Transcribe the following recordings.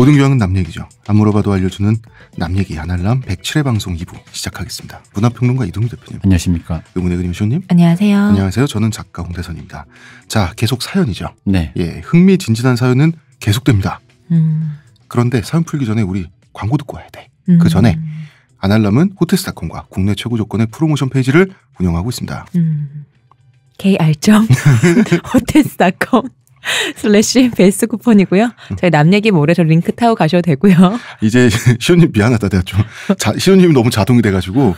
모든 교양은 남 얘기죠. 안 물어봐도 알려주는 남 얘기 아날람 107회 방송 2부 시작하겠습니다. 문화평론가 이동희 대표님. 안녕하십니까. 의문의 그림 쇼님. 안녕하세요. 안녕하세요. 저는 작가 홍대선입니다. 자, 계속 사연이죠. 네. 예, 흥미진진한 사연은 계속됩니다. 음. 그런데 사연 풀기 전에 우리 광고 듣고 와야 돼. 음. 그 전에 아날람은 호텔스닷컴과 국내 최고 조건의 프로모션 페이지를 운영하고 있습니다. 음. K 알 호텔스닷컴. 슬래시 베스트 쿠폰이고요. 음. 저희 남 얘기 모레서 링크 타고 가셔도 되고요. 이제 시온님 미안하다. 내가 좀 자, 시온님 너무 자동이 돼가지고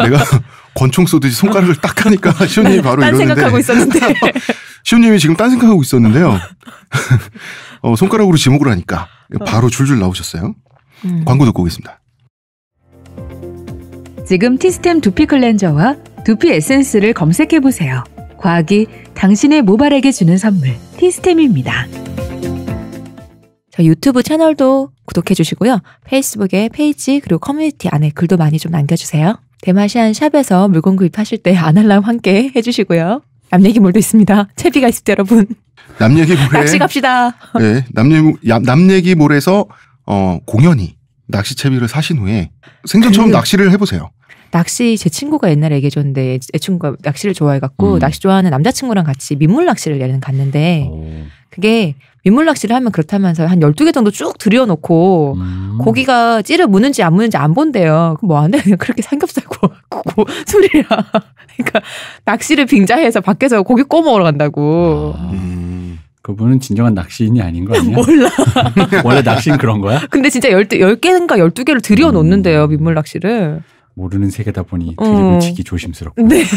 내가 권총 쏘듯이 손가락을 딱 하니까 네, 시온님이 바로 딴 이러는데. 생각하고 있었는데. 시온님이 지금 딴 생각하고 있었는데요. 어, 손가락으로 지목을 하니까 어. 바로 줄줄 나오셨어요. 음. 광고 듣고 오겠습니다. 지금 티스템 두피 클렌저와 두피 에센스를 검색해 보세요. 과학이 당신의 모발에게 주는 선물 티스템입니다. 저 유튜브 채널도 구독해 주시고요. 페이스북에 페이지 그리고 커뮤니티 안에 글도 많이 좀 남겨주세요. 대마시안 샵에서 물건 구입하실 때 아날람 함께 해주시고요. 남 얘기 몰도 있습니다. 채비가 있습니 여러분. 남 얘기 몰에 낚시 갑시다. 네, 남 얘기 남 얘기 몰에서 어 공연이 낚시 채비를 사신 후에 생전 처음 네. 낚시를 해보세요. 낚시 제 친구가 옛날에 얘기해줬는데 제 친구가 낚시를 좋아해갖고 음. 낚시 좋아하는 남자친구랑 같이 민물 낚시를 예는 갔는데 오. 어. 그게 민물 낚시를 하면 그렇다면서 한 12개 정도 쭉 들여놓고 음. 고기가 찌를 무는지 안 무는지 안 본대요. 그럼 뭐안 돼? 그 그렇게 삼겹살 구워 고 소리야. 그러니까 낚시를 빙자해서 밖에서 고기 꼬 먹으러 간다고. 아. 음. 그분은 진정한 낚시인이 아닌 거 아니야? 몰라. 원래 낚시는 그런 거야? 근데 진짜 10, 10개인가 12개를 들여놓는데요, 음. 민물 낚시를. 모르는 세계다 보니 어. 드립을 치기 조심스럽고. 네.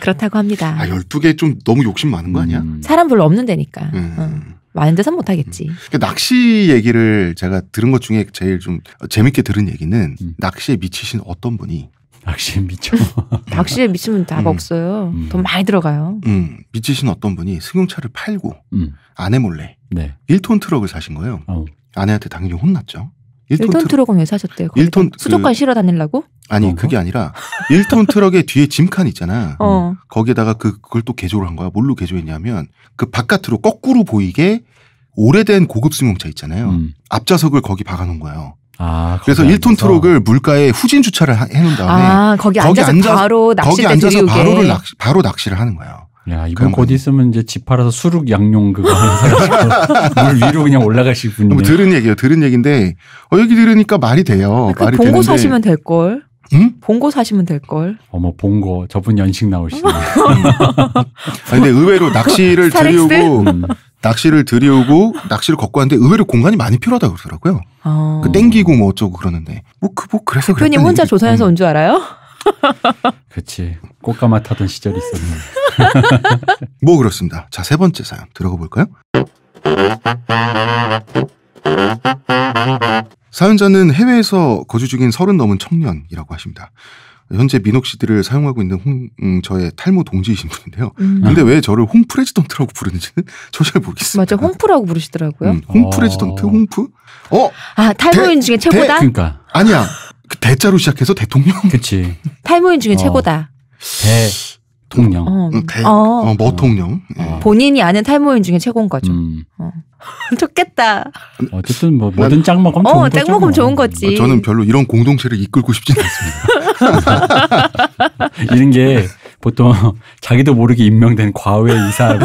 그렇다고 합니다. 아, 12개 좀 너무 욕심 많은 거 아니야? 음. 사람 별로 없는 데니까. 음. 어. 많은 데선 못하겠지. 음. 그러니까 낚시 얘기를 제가 들은 것 중에 제일 좀 재밌게 들은 얘기는 음. 낚시에 미치신 어떤 분이 낚시에 미쳐. 낚시에 미치면 답 음. 없어요. 음. 돈 많이 들어가요. 음. 미치신 어떤 분이 승용차를 팔고 음. 아내 몰래 네. 1톤 트럭을 사신 거예요. 어. 아내한테 당연히 혼났죠. 1톤, 1톤 트럭. 은왜 사셨대요? 1톤 수족관 그, 실어 다닐라고? 아니 어, 그게 아니라 1톤 트럭에 뒤에 짐칸 있잖아. 어. 음. 거기에다가 그, 그걸 또 개조를 한 거야. 뭘로 개조했냐면 그 바깥으로 거꾸로 보이게 오래된 고급 승용차 있잖아요. 음. 앞좌석을 거기 박아놓은 거예요. 아, 그래서 1톤 트럭을 물가에 후진 주차를 해놓은 다음에 아, 거기, 앉아서 앉아서 바로 낚시 거기 앉아서 바로를 낚시, 바로 낚시를 하는 거예요. 야, 이번 곧 있으면 이제 집 팔아서 수륙 양용 그거 물 위로 그냥 올라가실 분이. 뭐 들은 얘기예요. 들은 얘기인데 어여기 들으니까 말이 돼요. 아, 그 말이 봉고 되는데. 사시면 될 걸. 응? 봉고 사시면 될 걸. 어머 봉고 저분 연식 나오시네. 근데 의외로 낚시를 들이우고 음. 낚시를 들이우고 낚시를 걷고 하는데 의외로 공간이 많이 필요하다고 그러더라고요. 어. 그 땡기고 뭐 어쩌고 그러는데 뭐그뭐 그, 뭐 그래서 대표님 혼자 조선에서 음. 온줄 알아요? 그렇지. 꽃가마 타던 시절이 있었네. 뭐 그렇습니다. 자, 세 번째 사연 들어가 볼까요? 사연자는 해외에서 거주 중인 서른 넘은 청년이라고 하십니다. 현재 민옥 씨들을 사용하고 있는 홍, 음, 저의 탈모 동지이신 분인데요. 음. 근데 왜 저를 홍 프레지던트라고 부르는지는 저 잘 모르겠습니다. 맞아, 홍프라고 부르시더라고요. 음, 홍 프레지던트, 어. 홍프? 어, 아 탈모인 대, 중에 최고다. 대, 그러니까 아니야, 그 대자로 시작해서 대통령. 그지 탈모인 중에 어. 최고다. 대통령. 어, 음, 대, 어. 어. 머통령. 예. 어. 본인이 아는 탈모인 중에 최고인 거죠. 음. 어. 좋겠다. 어쨌든 뭐 뭐든 짝 먹으면 어, 좋은 어, 거짝 먹으면 뭐. 좋은 거지. 아, 저는 별로 이런 공동체를 이끌고 싶진 않습니다. 이런 게 보통 자기도 모르게 임명된 과외 이사.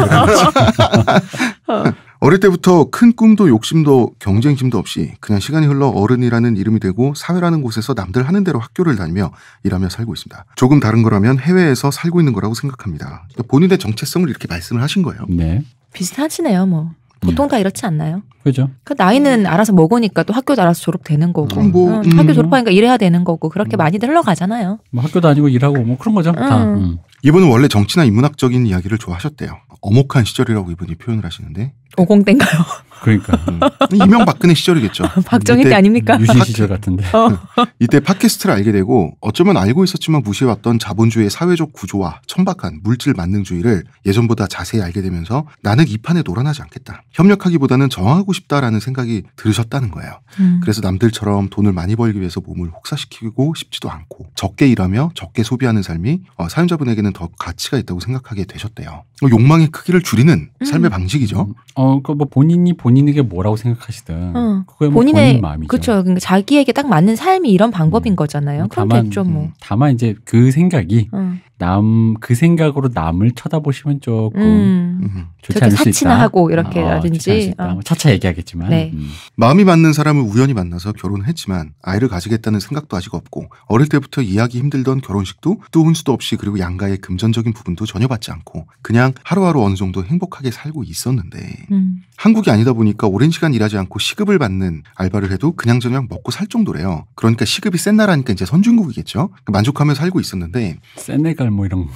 어릴 때부터 큰 꿈도 욕심도 경쟁심도 없이 그냥 시간이 흘러 어른이라는 이름이 되고 사회라는 곳에서 남들 하는 대로 학교를 다니며 일하며 살고 있습니다. 조금 다른 거라면 해외에서 살고 있는 거라고 생각합니다. 그러니까 본인의 정체성을 이렇게 말씀을 하신 거예요. 네. 비슷하시네요, 뭐. 보통 다 이렇지 않나요? 그죠. 그 나이는 알아서 먹으니까 또 학교 알아서 졸업되는 거고. 음, 뭐, 음. 학교 졸업하니까 일해야 되는 거고. 그렇게 음. 많이들 흘러가잖아요. 뭐 학교 다니고 일하고 뭐 그런 거죠. 다. 음. 이분은 원래 정치나 인문학적인 이야기를 좋아하셨대요. 어목한 시절이라고 이분이 표현을 하시는데 오공대가요 그러니까 음. 이명박근혜 시절이겠죠. 박정희 때 아닙니까? 유신 시절 같은데. 어. 어. 이때 팟캐스트를 알게 되고 어쩌면 알고 있었지만 무시해왔던 자본주의의 사회적 구조와 천박한 물질 만능주의를 예전보다 자세히 알게 되면서 나는 이 판에 놀아나지 않겠다. 협력하기보다는 저항하고 싶다라는 생각이 들으셨다는 거예요. 음. 그래서 남들처럼 돈을 많이 벌기 위해서 몸을 혹사시키고 싶지도 않고 적게 일하며 적게 소비하는 삶이 어, 사용자분에게는 더 가치가 있다고 생각하게 되셨대요. 어, 욕망의 크기를 줄이는 음. 삶의 방식이죠. 음. 어, 어, 그뭐 본인이 본인에게 뭐라고 생각하시든 어. 그거뭐 본인의 본인 마음이죠. 그렇죠. 그러니까 자기에게 딱 맞는 삶이 이런 방법인 음. 거잖아요. 음, 그럼 다만, 됐죠, 뭐. 음, 다만 이제 그 생각이 어. 남그 생각으로 남을 쳐다보시면 조금 음, 좋지 않을 수 있다. 하고 이렇게 어, 라든지 어. 뭐 차차 얘기하겠지만 네. 음. 마음이 맞는 사람을 우연히 만나서 결혼했지만 아이를 가지겠다는 생각도 아직 없고 어릴 때부터 이해하기 힘들던 결혼식도 뜨 혼수도 없이 그리고 양가의 금전적인 부분도 전혀 받지 않고 그냥 하루하루 어느 정도 행복하게 살고 있었는데 음. 한국이 아니다 보니까 오랜 시간 일하지 않고 시급을 받는 알바를 해도 그냥저냥 먹고 살 정도래요. 그러니까 시급이 센 나라니까 이제 선진국이겠죠. 만족하며 살고 있었는데 세네갈 뭐 이런.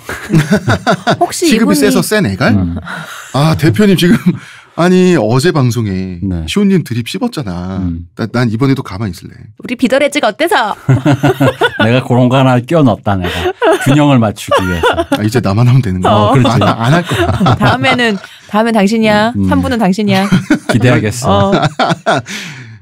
혹시 시급이 이분이... 세서 센 애갈? 네 음. 아 대표님 지금 아니 어제 방송에 네. 시온님 드립 씹었잖아. 음. 나, 난 이번에도 가만히 있을래. 우리 비더레즈가 어때서? 내가 그런 거 하나 끼워 넣었다 내가 균형을 맞추기 위해서. 아, 이제 나만 하면 되는 거야. 어, 그렇죠. 아, 안할 거야. 다음에는 다음엔 당신이야. 음. 3분은 당신이야. 기대하겠어. 어.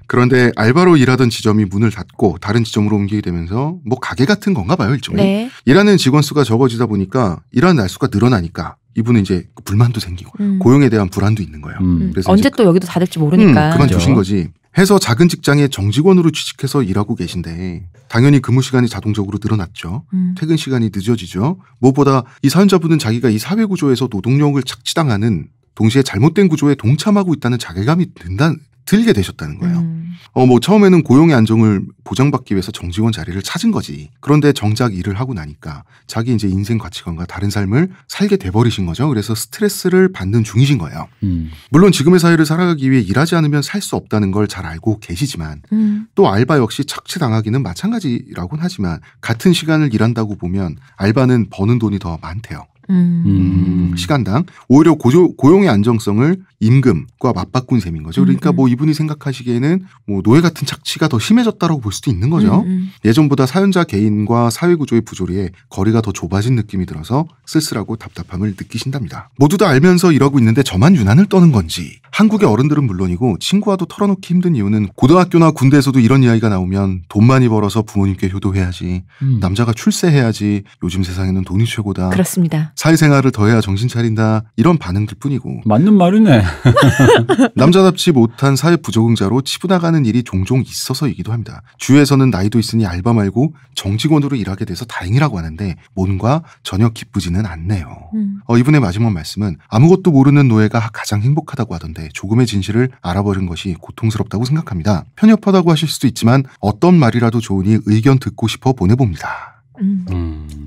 그런데 알바로 일하던 지점이 문을 닫고 다른 지점으로 옮기게 되면서 뭐 가게 같은 건가 봐요 일종의 네. 일하는 직원 수가 적어지다 보니까 일하는 날수가 늘어나니까 이분은 이제 불만도 생기고 음. 고용에 대한 불안도 있는 거예요. 음. 그래서 언제 그 또 여기도 다 될지 모르니까. 음, 그만두신 거지. 해서 작은 직장에 정직원으로 취직해서 일하고 계신데 당연히 근무 시간이 자동적으로 늘어났죠. 음. 퇴근 시간이 늦어지죠. 무엇보다 이 사연자분은 자기가 이 사회 구조에서 노동력을 착취당하는 동시에 잘못된 구조에 동참하고 있다는 자괴감이 든다 들게 되셨다는 거예요. 음. 어, 뭐 처음에는 고용의 안정을 보장받기 위해서 정직원 자리를 찾은 거지. 그런데 정작 일을 하고 나니까 자기 이제 인생 가치관과 다른 삶을 살게 돼버리신 거죠. 그래서 스트레스를 받는 중이신 거예요. 음. 물론 지금의 사회를 살아가기 위해 일하지 않으면 살 수 없다는 걸 잘 알고 계시지만 음. 또 알바 역시 착취당하기는 마찬가지라곤 하지만 같은 시간을 일한다고 보면 알바는 버는 돈이 더 많대요. 음. 음. 음. 시간당 오히려 고조, 고용의 안정성을 임금과 맞바꾼 셈인 거죠. 음, 그러니까 뭐 음. 뭐 이분이 생각하시기에는 뭐 노예 같은 착취가 더 심해졌다라고 볼 수도 있는 거죠. 음. 예전보다 사연자 개인과 사회 구조의 부조리에 거리가 더 좁아진 느낌이 들어서 쓸쓸하고 답답함을 느끼신답니다. 모두 다 알면서 이러고 있는데 저만 유난을 떠는 건지 한국의 어른들은 물론이고 친구와도 털어놓기 힘든 이유는 고등학교나 군대에서도 이런 이야기가 나오면 돈 많이 벌어서 부모님께 효도해야지 음. 남자가 출세해야지 요즘 세상에는 돈이 최고다. 그렇습니다. 사회생활을 더해야 정신 차린다 이런 반응들 뿐이고 맞는 말이네 남자답지 못한 사회 부적응자로 치부나가는 일이 종종 있어서이기도 합니다 주에서는 나이도 있으니 알바 말고 정직원으로 일하게 돼서 다행이라고 하는데 뭔가 전혀 기쁘지는 않네요 음. 어, 이분의 마지막 말씀은 아무것도 모르는 노예가 가장 행복하다고 하던데 조금의 진실을 알아버린 것이 고통스럽다고 생각합니다 편협하다고 하실 수도 있지만 어떤 말이라도 좋으니 의견 듣고 싶어 보내봅니다 음. 음.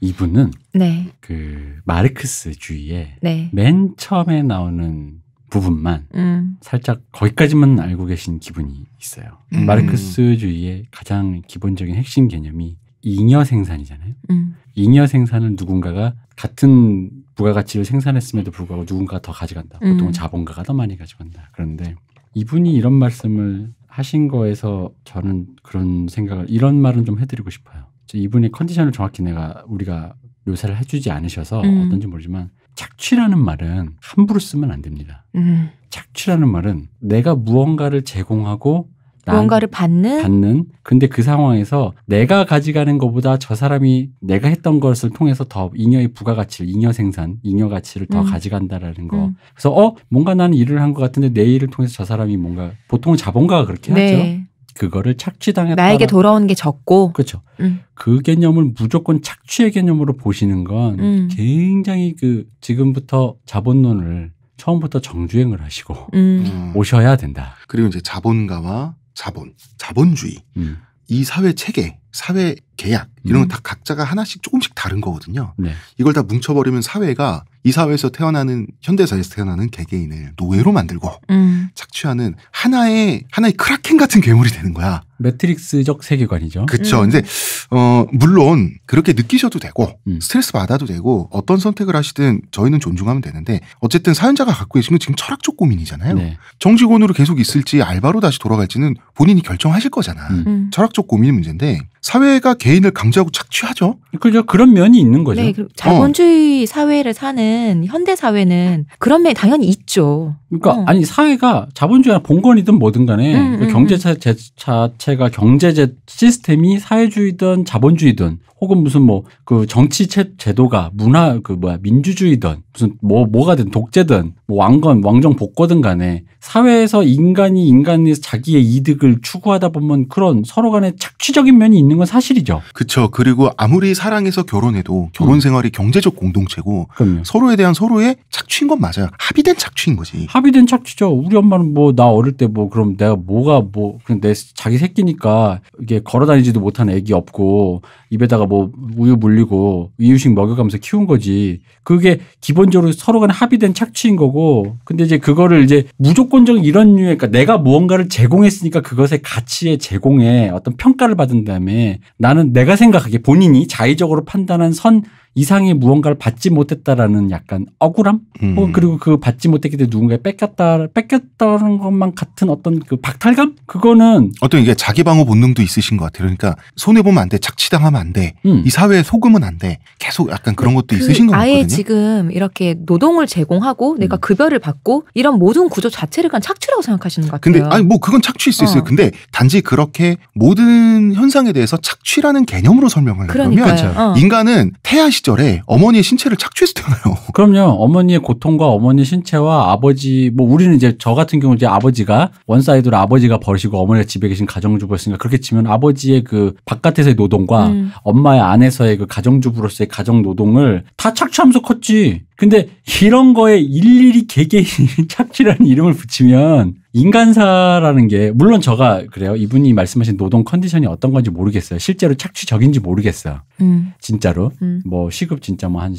이분은 네. 그 마르크스주의의 네. 맨 처음에 나오는 부분만 음. 살짝 거기까지만 알고 계신 기분이 있어요. 음. 마르크스주의의 가장 기본적인 핵심 개념이 잉여 생산이잖아요. 음. 잉여 생산은 누군가가 같은 부가가치를 생산했음에도 불구하고 누군가가 더 가져간다. 음. 보통은 자본가가 더 많이 가져간다. 그런데 이분이 이런 말씀을 하신 거에서 저는 그런 생각을 이런 말은 좀 해드리고 싶어요. 이분의 컨디션을 정확히 내가 우리가 묘사를 해주지 않으셔서 음. 어떤지 모르지만 착취라는 말은 함부로 쓰면 안 됩니다. 음. 착취라는 말은 내가 무언가를 제공하고 무언가를 받는 받는 근데 그 상황에서 내가 가져가는 것보다 저 사람이 내가 했던 것을 통해서 더 잉여의 부가가치를 잉여 생산 잉여 가치를 더 음. 가져간다라는 거 음. 그래서 어 뭔가 나는 일을 한 것 같은데 내 일을 통해서 저 사람이 뭔가 보통은 자본가가 그렇게 네. 하죠 그거를 착취당했다. 나에게 돌아온 게 적고. 그렇죠. 음. 그 개념을 무조건 착취의 개념으로 보시는 건 음. 굉장히 그 지금부터 자본론을 처음부터 정주행을 하시고 음. 음. 오셔야 된다. 그리고 이제 자본가와 자본, 자본주의. 음. 이 사회 체계, 사회 계약 이런 건다 음. 각자가 하나씩 조금씩 다른 거거든요. 네. 이걸 다 뭉쳐버리면 사회가 이 사회에서 태어나는 현대사에서 회 태어나는 개개인을 노예로 만들고 음. 착취하는 하나의 하나의 크라켄 같은 괴물이 되는 거야. 매트릭스적 세계관이죠. 그렇죠. 음. 근데 어 물론 그렇게 느끼셔도 되고 음. 스트레스 받아도 되고 어떤 선택을 하시든 저희는 존중하면 되는데 어쨌든 사연자가 갖고 계시는 지금 철학적 고민이잖아요. 네. 정직원으로 계속 있을지 알바로 다시 돌아갈지는 본인이 결정하실 거잖아. 음. 음. 철학적 고민 문제인데 사회가 개인을 강제하고 착취하죠. 그죠. 그런 면이 있는 거죠. 네, 그 어. 자본주의 어. 사회를 사는 현대 사회는 그런 면이 당연히 있죠. 그러니까 어. 아니 사회가 자본주의나 봉건이든 뭐든 간에 음, 음, 그 경제 음. 자, 자체가 경제 시스템이 사회주의든 자본주의든 혹은 무슨 뭐 그 정치 제도가 문화 그 뭐야 민주주의든 무슨 뭐 뭐가든 독재든 뭐 왕건 왕정 복거든 간에 사회에서 인간이 인간이 자기의 이득을 추구하다 보면 그런 서로 간에 착취적인 면이 있는 건 사실이죠. 그렇죠. 그리고 아무리 사랑해서 결혼해도 결혼 음. 생활이 음. 경제적 공동체고 그럼요. 서로에 대한 서로의 착취인 건 맞아요. 합의된 착취인 거지. 합의된 착취죠. 우리 엄마는 뭐 나 어릴 때 뭐 그럼 내가 뭐가 뭐 그냥 내 자기 새끼니까 이게 걸어다니지도 못하는 애기 없고 입에다가 뭐 우유 물리고 이유식 먹여가면서 키운 거지. 그게 기본적으로 서로 간에 합의된 착취인 거고 근데 이제 그거를 이제 무조건적 이런 류의 그러니까 내가 무언가를 제공했으니까 그것의 가치에제공해 어떤 평가를 받은 다음에 나는 내가 생각하기에 본인이 자의적으로 판단한 선 이상의 무언가를 받지 못했다라는 약간 억울함 음. 혹 어, 그리고 그 받지 못했기 때문에 누군가에 뺏겼다 뺏겼다는 것만 같은 어떤 그 박탈감 그거는 어떤 이게 자기 방어 본능도 있으신 것 같아요 그러니까 손해 보면 안돼 착취당하면 안돼이 음. 사회에 속으면 안돼 계속 약간 그런 그 것도 그 있으신 것같아요 아예 지금 이렇게 노동을 제공하고 내가 음. 급여를 받고 이런 모든 구조 자체를 그냥 착취라고 생각하시는 것 같아요 근데 아니 뭐 그건 착취일 수 있어요 어. 근데 단지 그렇게 모든 현상에 대해서 착취라는 개념으로 설명을 그러니까요. 하면 어. 인간은 태아 시 시절에 어머니의 신체를 착취해서 태어나요. 그럼요. 어머니의 고통과 어머니 신체와 아버지 뭐 우리는 이제 저 같은 경우 이제 아버지가 원사이드로 아버지가 버시고 리 어머니가 집에 계신 가정주부였으니까 그렇게 치면 아버지의 그 바깥에서의 노동과 음. 엄마의 안에서의 그 가정주부로서의 가정 노동을 다 착취하면서 컸지. 근데 이런 거에 일일이 개개인 착취라는 이름을 붙이면 인간사라는 게 물론 저가 그래요. 이분이 말씀하신 노동 컨디션이 어떤 건지 모르겠어요. 실제로 착취적인지 모르겠어요. 음. 진짜로 음. 뭐 시급 진짜 뭐 한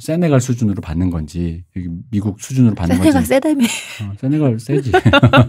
세네갈 수준으로 받는 건지 미국 수준으로 받는 세네갈 건지 세네갈 세다며. 어, 세네갈 세지.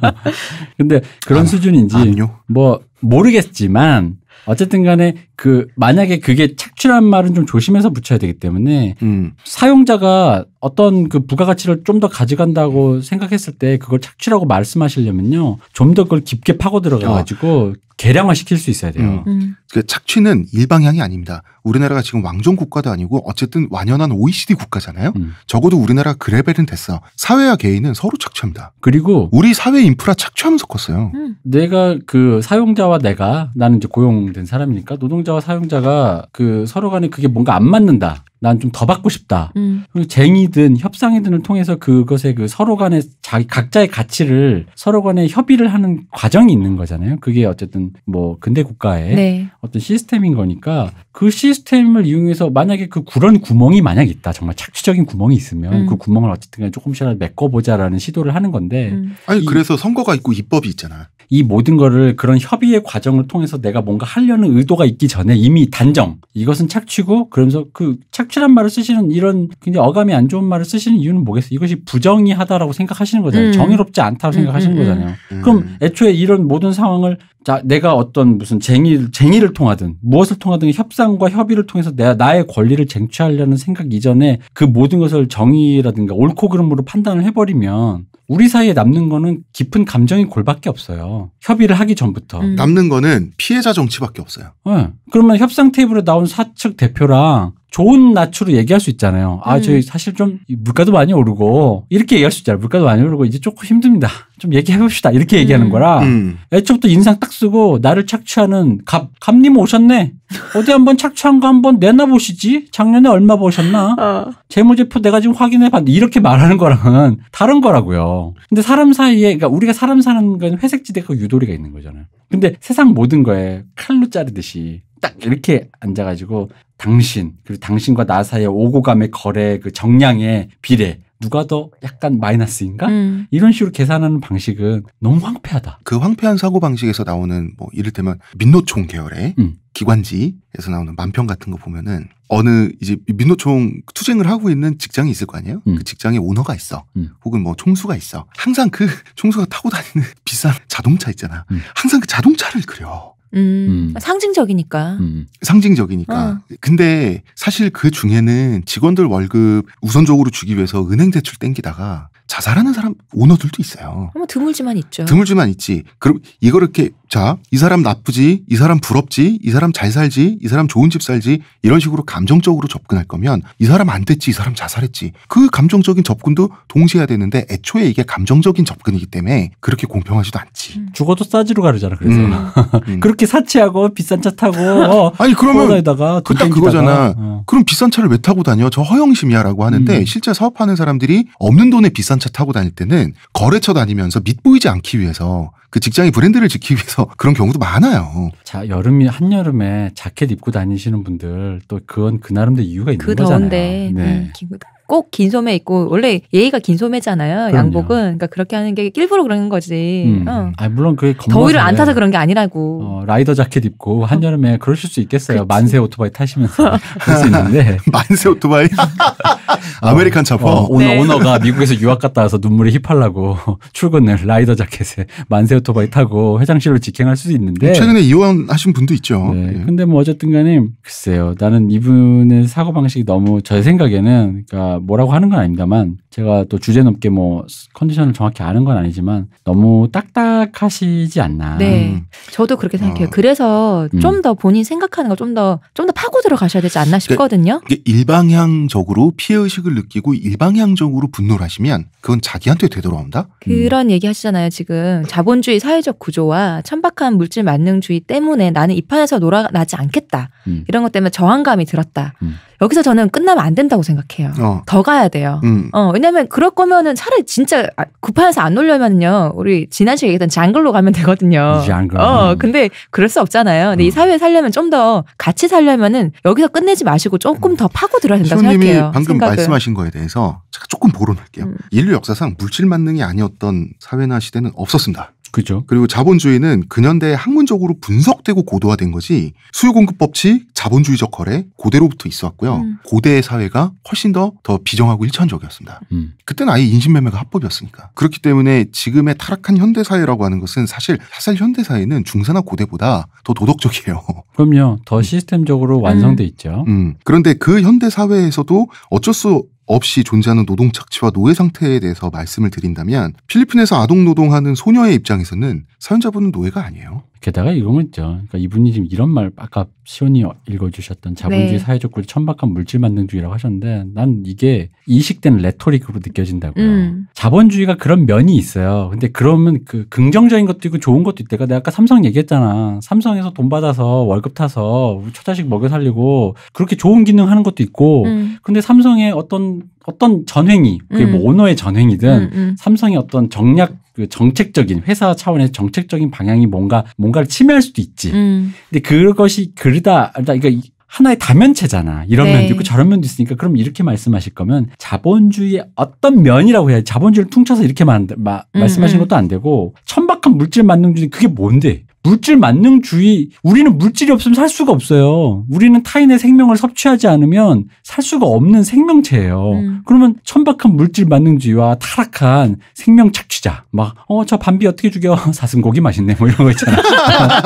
근데 그런 아, 수준인지 압류? 뭐 모르겠지만 어쨌든 간에 그 만약에 그게 착취란 말은 좀 조심해서 붙여야 되기 때문에 음. 사용자가 어떤 그 부가가치를 좀 더 가져간다고 생각했을 때 그걸 착취라고 말씀하시려면요. 좀 더 그걸 깊게 파고 들어가 가지고 어. 개량화 시킬 수 있어야 돼요. 음. 음. 그 착취는 일방향이 아닙니다. 우리나라가 지금 왕정 국가도 아니고 어쨌든 완연한 OECD 국가잖아요. 음. 적어도 우리나라 그 레벨은 됐어. 사회와 개인은 서로 착취합니다. 그리고 우리 사회 인프라 착취하면서 컸어요. 음. 내가 그 사용자와 내가 나는 이제 고용된 사람이니까 노동자와 사용자가 그 서로 간에 그게 뭔가 안 맞는다. 난좀더 받고 싶다. 음. 그리고 쟁이든 협상이든을 통해서 그것의 그 서로 간의 자기 각자의 가치를 서로 간에 협의를 하는 과정이 있는 거잖아요. 그게 어쨌든 뭐 근대 국가의 네. 어떤 시스템인 거니까 그 시스템을 이용해서 만약에 그 그런 구멍이 만약 있다 정말 착취적인 구멍이 있으면 음. 그 구멍을 어쨌든 조금씩이라도 메꿔보자라는 시도를 하는 건데 음. 아니 그래서 선거가 있고 입법이 있잖아 이 모든 거를 그런 협의의 과정을 통해서 내가 뭔가 하려는 의도가 있기 전에 이미 단정 이것은 착취고 그러면서 그 착취란 말을 쓰시는 이런 굉장히 어감이 안 좋은 말을 쓰시는 이유는 뭐겠어요 이것이 부정의하다라고 생각하시는 거잖아요 음. 정의롭지 않다고 음, 생각하시는 음, 음. 거잖아요 그럼 애초에 이런 모든 상황을 자, 내가 어떤 무슨 쟁의, 쟁의를 통하든 무엇을 통하든 협상과 협의를 통해서 내, 나의 권리를 쟁취하려는 생각 이전에 그 모든 것을 정의라든가 옳고 그름으로 판단을 해버리면 우리 사이에 남는 거는 깊은 감정이 골밖에 없어요. 협의를 하기 전부터. 음. 남는 거는 피해자 정치밖에 없어요. 네. 그러면 협상 테이블에 나온 사측 대표랑 좋은 낯으로 얘기할 수 있잖아요. 아, 음. 저희 사실 좀 물가도 많이 오르고 이렇게 얘기할 수 있잖아요. 물가도 많이 오르고 이제 조금 힘듭니다. 좀 얘기해 봅시다. 이렇게 얘기하는 음. 거라 음. 애초부터 인상 딱 쓰고 나를 착취하는 갑, 갑님 오셨네. 어디 한번 착취한 거 한번 내놔 보시지. 작년에 얼마 보셨나 어. 재무제표 내가 지금 확인해 봤는데 이렇게 말하는 거랑은 다른 거라고요. 근데 사람 사이에 그러니까 우리가 사람 사는 건 회색지대가 유도리가 있는 거잖아요. 근데 세상 모든 거에 칼로 자르듯이 딱 이렇게 앉아가지고 당신 그리고 당신과 나 사이의 오고감의 거래 그 정량의 비례 누가 더 약간 마이너스인가 음. 이런 식으로 계산하는 방식은 너무 황폐하다. 그 황폐한 사고 방식에서 나오는 뭐 이를테면 민노총 계열의 음. 기관지에서 나오는 만평 같은 거 보면은 어느 이제 민노총 투쟁을 하고 있는 직장이 있을 거 아니에요? 음. 그 직장에 오너가 있어. 음. 혹은 뭐 총수가 있어. 항상 그 총수가 타고 다니는 비싼 자동차 있잖아. 음. 항상 그 자동차를 그려. 음. 음, 상징적이니까. 음. 상징적이니까. 어. 근데 사실 그 중에는 직원들 월급 우선적으로 주기 위해서 은행 대출 땡기다가 자살하는 사람 오너들도 있어요. 드물지만 있죠. 드물지만 있지. 그럼 이거 이렇게 자, 이 사람 나쁘지, 이 사람 부럽지, 이 사람 잘 살지, 이 사람 좋은 집 살지 이런 식으로 감정적으로 접근할 거면 이 사람 안 됐지, 이 사람 자살했지 그 감정적인 접근도 동시에 해야 되는데 애초에 이게 감정적인 접근이기 때문에 그렇게 공평하지도 않지. 음. 죽어도 싸지로 가르잖아. 그래서 음. 음. 그렇게 사치하고 비싼 차 타고 어, 아니 그러면 그딱 그거잖아. 어. 그럼 비싼 차를 왜 타고 다녀? 저 허영심이야라고 하는데 음. 실제 사업하는 사람들이 없는 돈에 비싼 차 타고 다닐 때는 거래처 다니면서 밑보이지 않기 위해서 그 직장의 브랜드를 지키기 위해서 그런 경우도 많아요. 자 여름이 한 여름에 자켓 입고 다니시는 분들 또 그건 그 나름대로 이유가 있는 그 거잖아요. 더운데 네. 음, 기구다. 꼭긴 소매 입고 원래 예의가 긴 소매잖아요. 그럼요. 양복은 그러니까 그렇게 하는 게 일부러 그런 거지. 음. 어. 아 물론 그게 더위를 안 타서 그런 게 아니라고. 어, 라이더 자켓 입고 한 여름에 어. 그러실 수 있겠어요. 그치. 만세 오토바이 타시면서 할 수 있는데 만세 오토바이 아메리칸 차퍼 어, 오너 네. 오너가 미국에서 유학 갔다 와서 눈물이 휘팔라고 출근을 라이더 자켓에 만세 오토바이 타고 회장실로 직행할 수도 있는데 최근에 이혼하신 분도 있죠. 네. 네. 근데 뭐 어쨌든간에 글쎄요. 나는 이분의 사고 방식이 너무 저의 생각에는 그러니까 뭐라고 하는 건아닌가만 제가 또 주제 넘게 뭐 컨디션을 정확히 아는 건 아니지만 너무 딱딱하시지 않나. 네, 음. 저도 그렇게 생각해요. 어. 그래서 음. 좀더 본인 생각하는 걸좀더 좀 더 파고 들어가셔야 되지 않나 그러니까 싶거든요. 그러 일방향적으로 피해 의식을 느끼고 일방향적으로 분노를 하시면 그건 자기한테 되돌아온다. 그런 음. 얘기 하시잖아요. 지금 자본주의 사회적 구조와 천박한 물질 만능주의 때문에 나는 이 판에서 놀아나지 않겠다. 음. 이런 것 때문에 저항감이 들었다. 음. 여기서 저는 끝나면 안 된다고 생각해요. 어. 더 가야 돼요. 음. 어, 왜냐면 그럴 거면은 차라리 진짜 아, 구판에서 안 놀려면요. 우리 지난 시간에 얘기했던 장글로 가면 되거든요. 장글. 어, 근데 그럴 수 없잖아요. 근데 음. 이 사회에 살려면 좀 더 같이 살려면은 여기서 끝내지 마시고 조금 더 파고 들어야 된다고 생각해요. 방금 생각을. 말씀하신 거에 대해서 제가 조금 보론할게요. 음. 인류 역사상 물질 만능이 아니었던 사회나 시대는 없었습니다. 그죠. 그리고 자본주의는 근현대에 학문적으로 분석되고 고도화된 거지 수요공급 법칙, 자본주의적 거래 고대로부터 있어왔고요. 음. 고대의 사회가 훨씬 더 더 비정하고 일천적이었습니다. 음. 그때는 아예 인신매매가 합법이었으니까. 그렇기 때문에 지금의 타락한 현대 사회라고 하는 것은 사실 사실 현대 사회는 중세나 고대보다 더 도덕적이에요. 그럼요. 더 음. 시스템적으로 완성돼 있죠. 음. 그런데 그 현대 사회에서도 어쩔 수 없이 존재하는 노동 착취와 노예 상태에 대해서 말씀을 드린다면 필리핀에서 아동 노동하는 소녀의 입장에서는 사연자분은 노예가 아니에요. 게다가 이거거 있죠. 그러니까 이분이 지금 이런 말 아까 시온이 읽어주셨던 자본주의 네. 사회적 구조 천박한 물질 만능주의라고 하셨는데 난 이게 이식된 레토릭으로 느껴진다고요. 음. 자본주의가 그런 면이 있어요. 근데 그러면 그 긍정적인 것도 있고 좋은 것도 있다가 그러니까 내가 아까 삼성 얘기했잖아. 삼성에서 돈 받아서 월급 타서 우리 처자식 먹여 살리고 그렇게 좋은 기능 하는 것도 있고 음. 근데 삼성의 어떤 어떤 전횡이 그게 뭐 음. 뭐 오너의 전횡이든 음, 음. 삼성의 어떤 정략 그 정책적인 회사 차원의 정책적인 방향이 뭔가 뭔가를 침해할 수도 있지. 음. 근데 그것이 그러다 그러니까 하나의 다면체잖아. 이런 네. 면도 있고 저런 면도 있으니까 그럼 이렇게 말씀하실 거면 자본주의의 어떤 면이라고 해야 자본주의를 퉁쳐서 이렇게 만, 마, 음, 말씀하신 것도 안 되고 천박한 물질 만능주의 그게 뭔데 물질 만능주의 우리는 물질이 없으면 살 수가 없어요. 우리는 타인의 생명을 섭취하지 않으면 살 수가 없는 생명체예요. 음. 그러면 천박한 물질 만능주의와 타락한 생명 착취자 막 어 저 반비 어떻게 죽여 사슴고기 맛있네 뭐 이런 거 있잖아.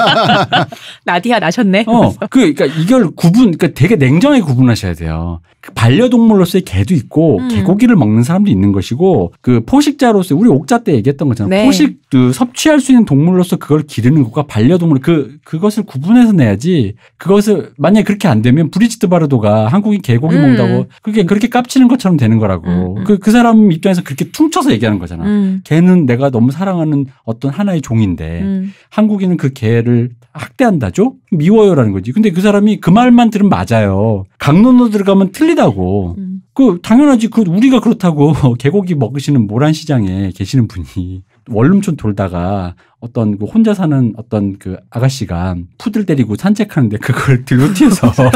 나디아 나셨네. 어, 그 그러니까 이걸 구분 그러니까 되게 냉정하게 구분하셔야 돼요. 그 반려동물로서의 개도 있고 음. 개고기를 먹는 사람도 있는 것이고 그 포식자로서 우리 옥자 때 얘기했던 거잖아요. 네. 포식 그 섭취할 수 있는 동물로서 그걸 기르는 것과 반려동물 그 그것을 구분해서 내야지 그것을 만약에 그렇게 안 되면 브리지트 바르도가 한국인 개고기 음. 먹는다고 그게 그렇게 깝치는 것처럼 되는 거라고 그그 음. 음. 그, 그 사람 입장에서 그렇게 퉁쳐서 얘기하는 거잖아 음. 개는 내가 너무 사랑하는 어떤 하나의 종인데 음. 한국인은 그 개를 학대한다죠 미워요라는 거지 근데 그 사람이 그 말만 들으면 맞아요 강론으로 들어가면 틀리다고 음. 그 당연하지 그 우리가 그렇다고 개고기 먹으시는 모란 시장에 계시는 분이 원룸촌 돌다가 어떤 그 혼자 사는 어떤 그 아가씨가 푸들 데리고 산책하는데 그걸 들로 튀어서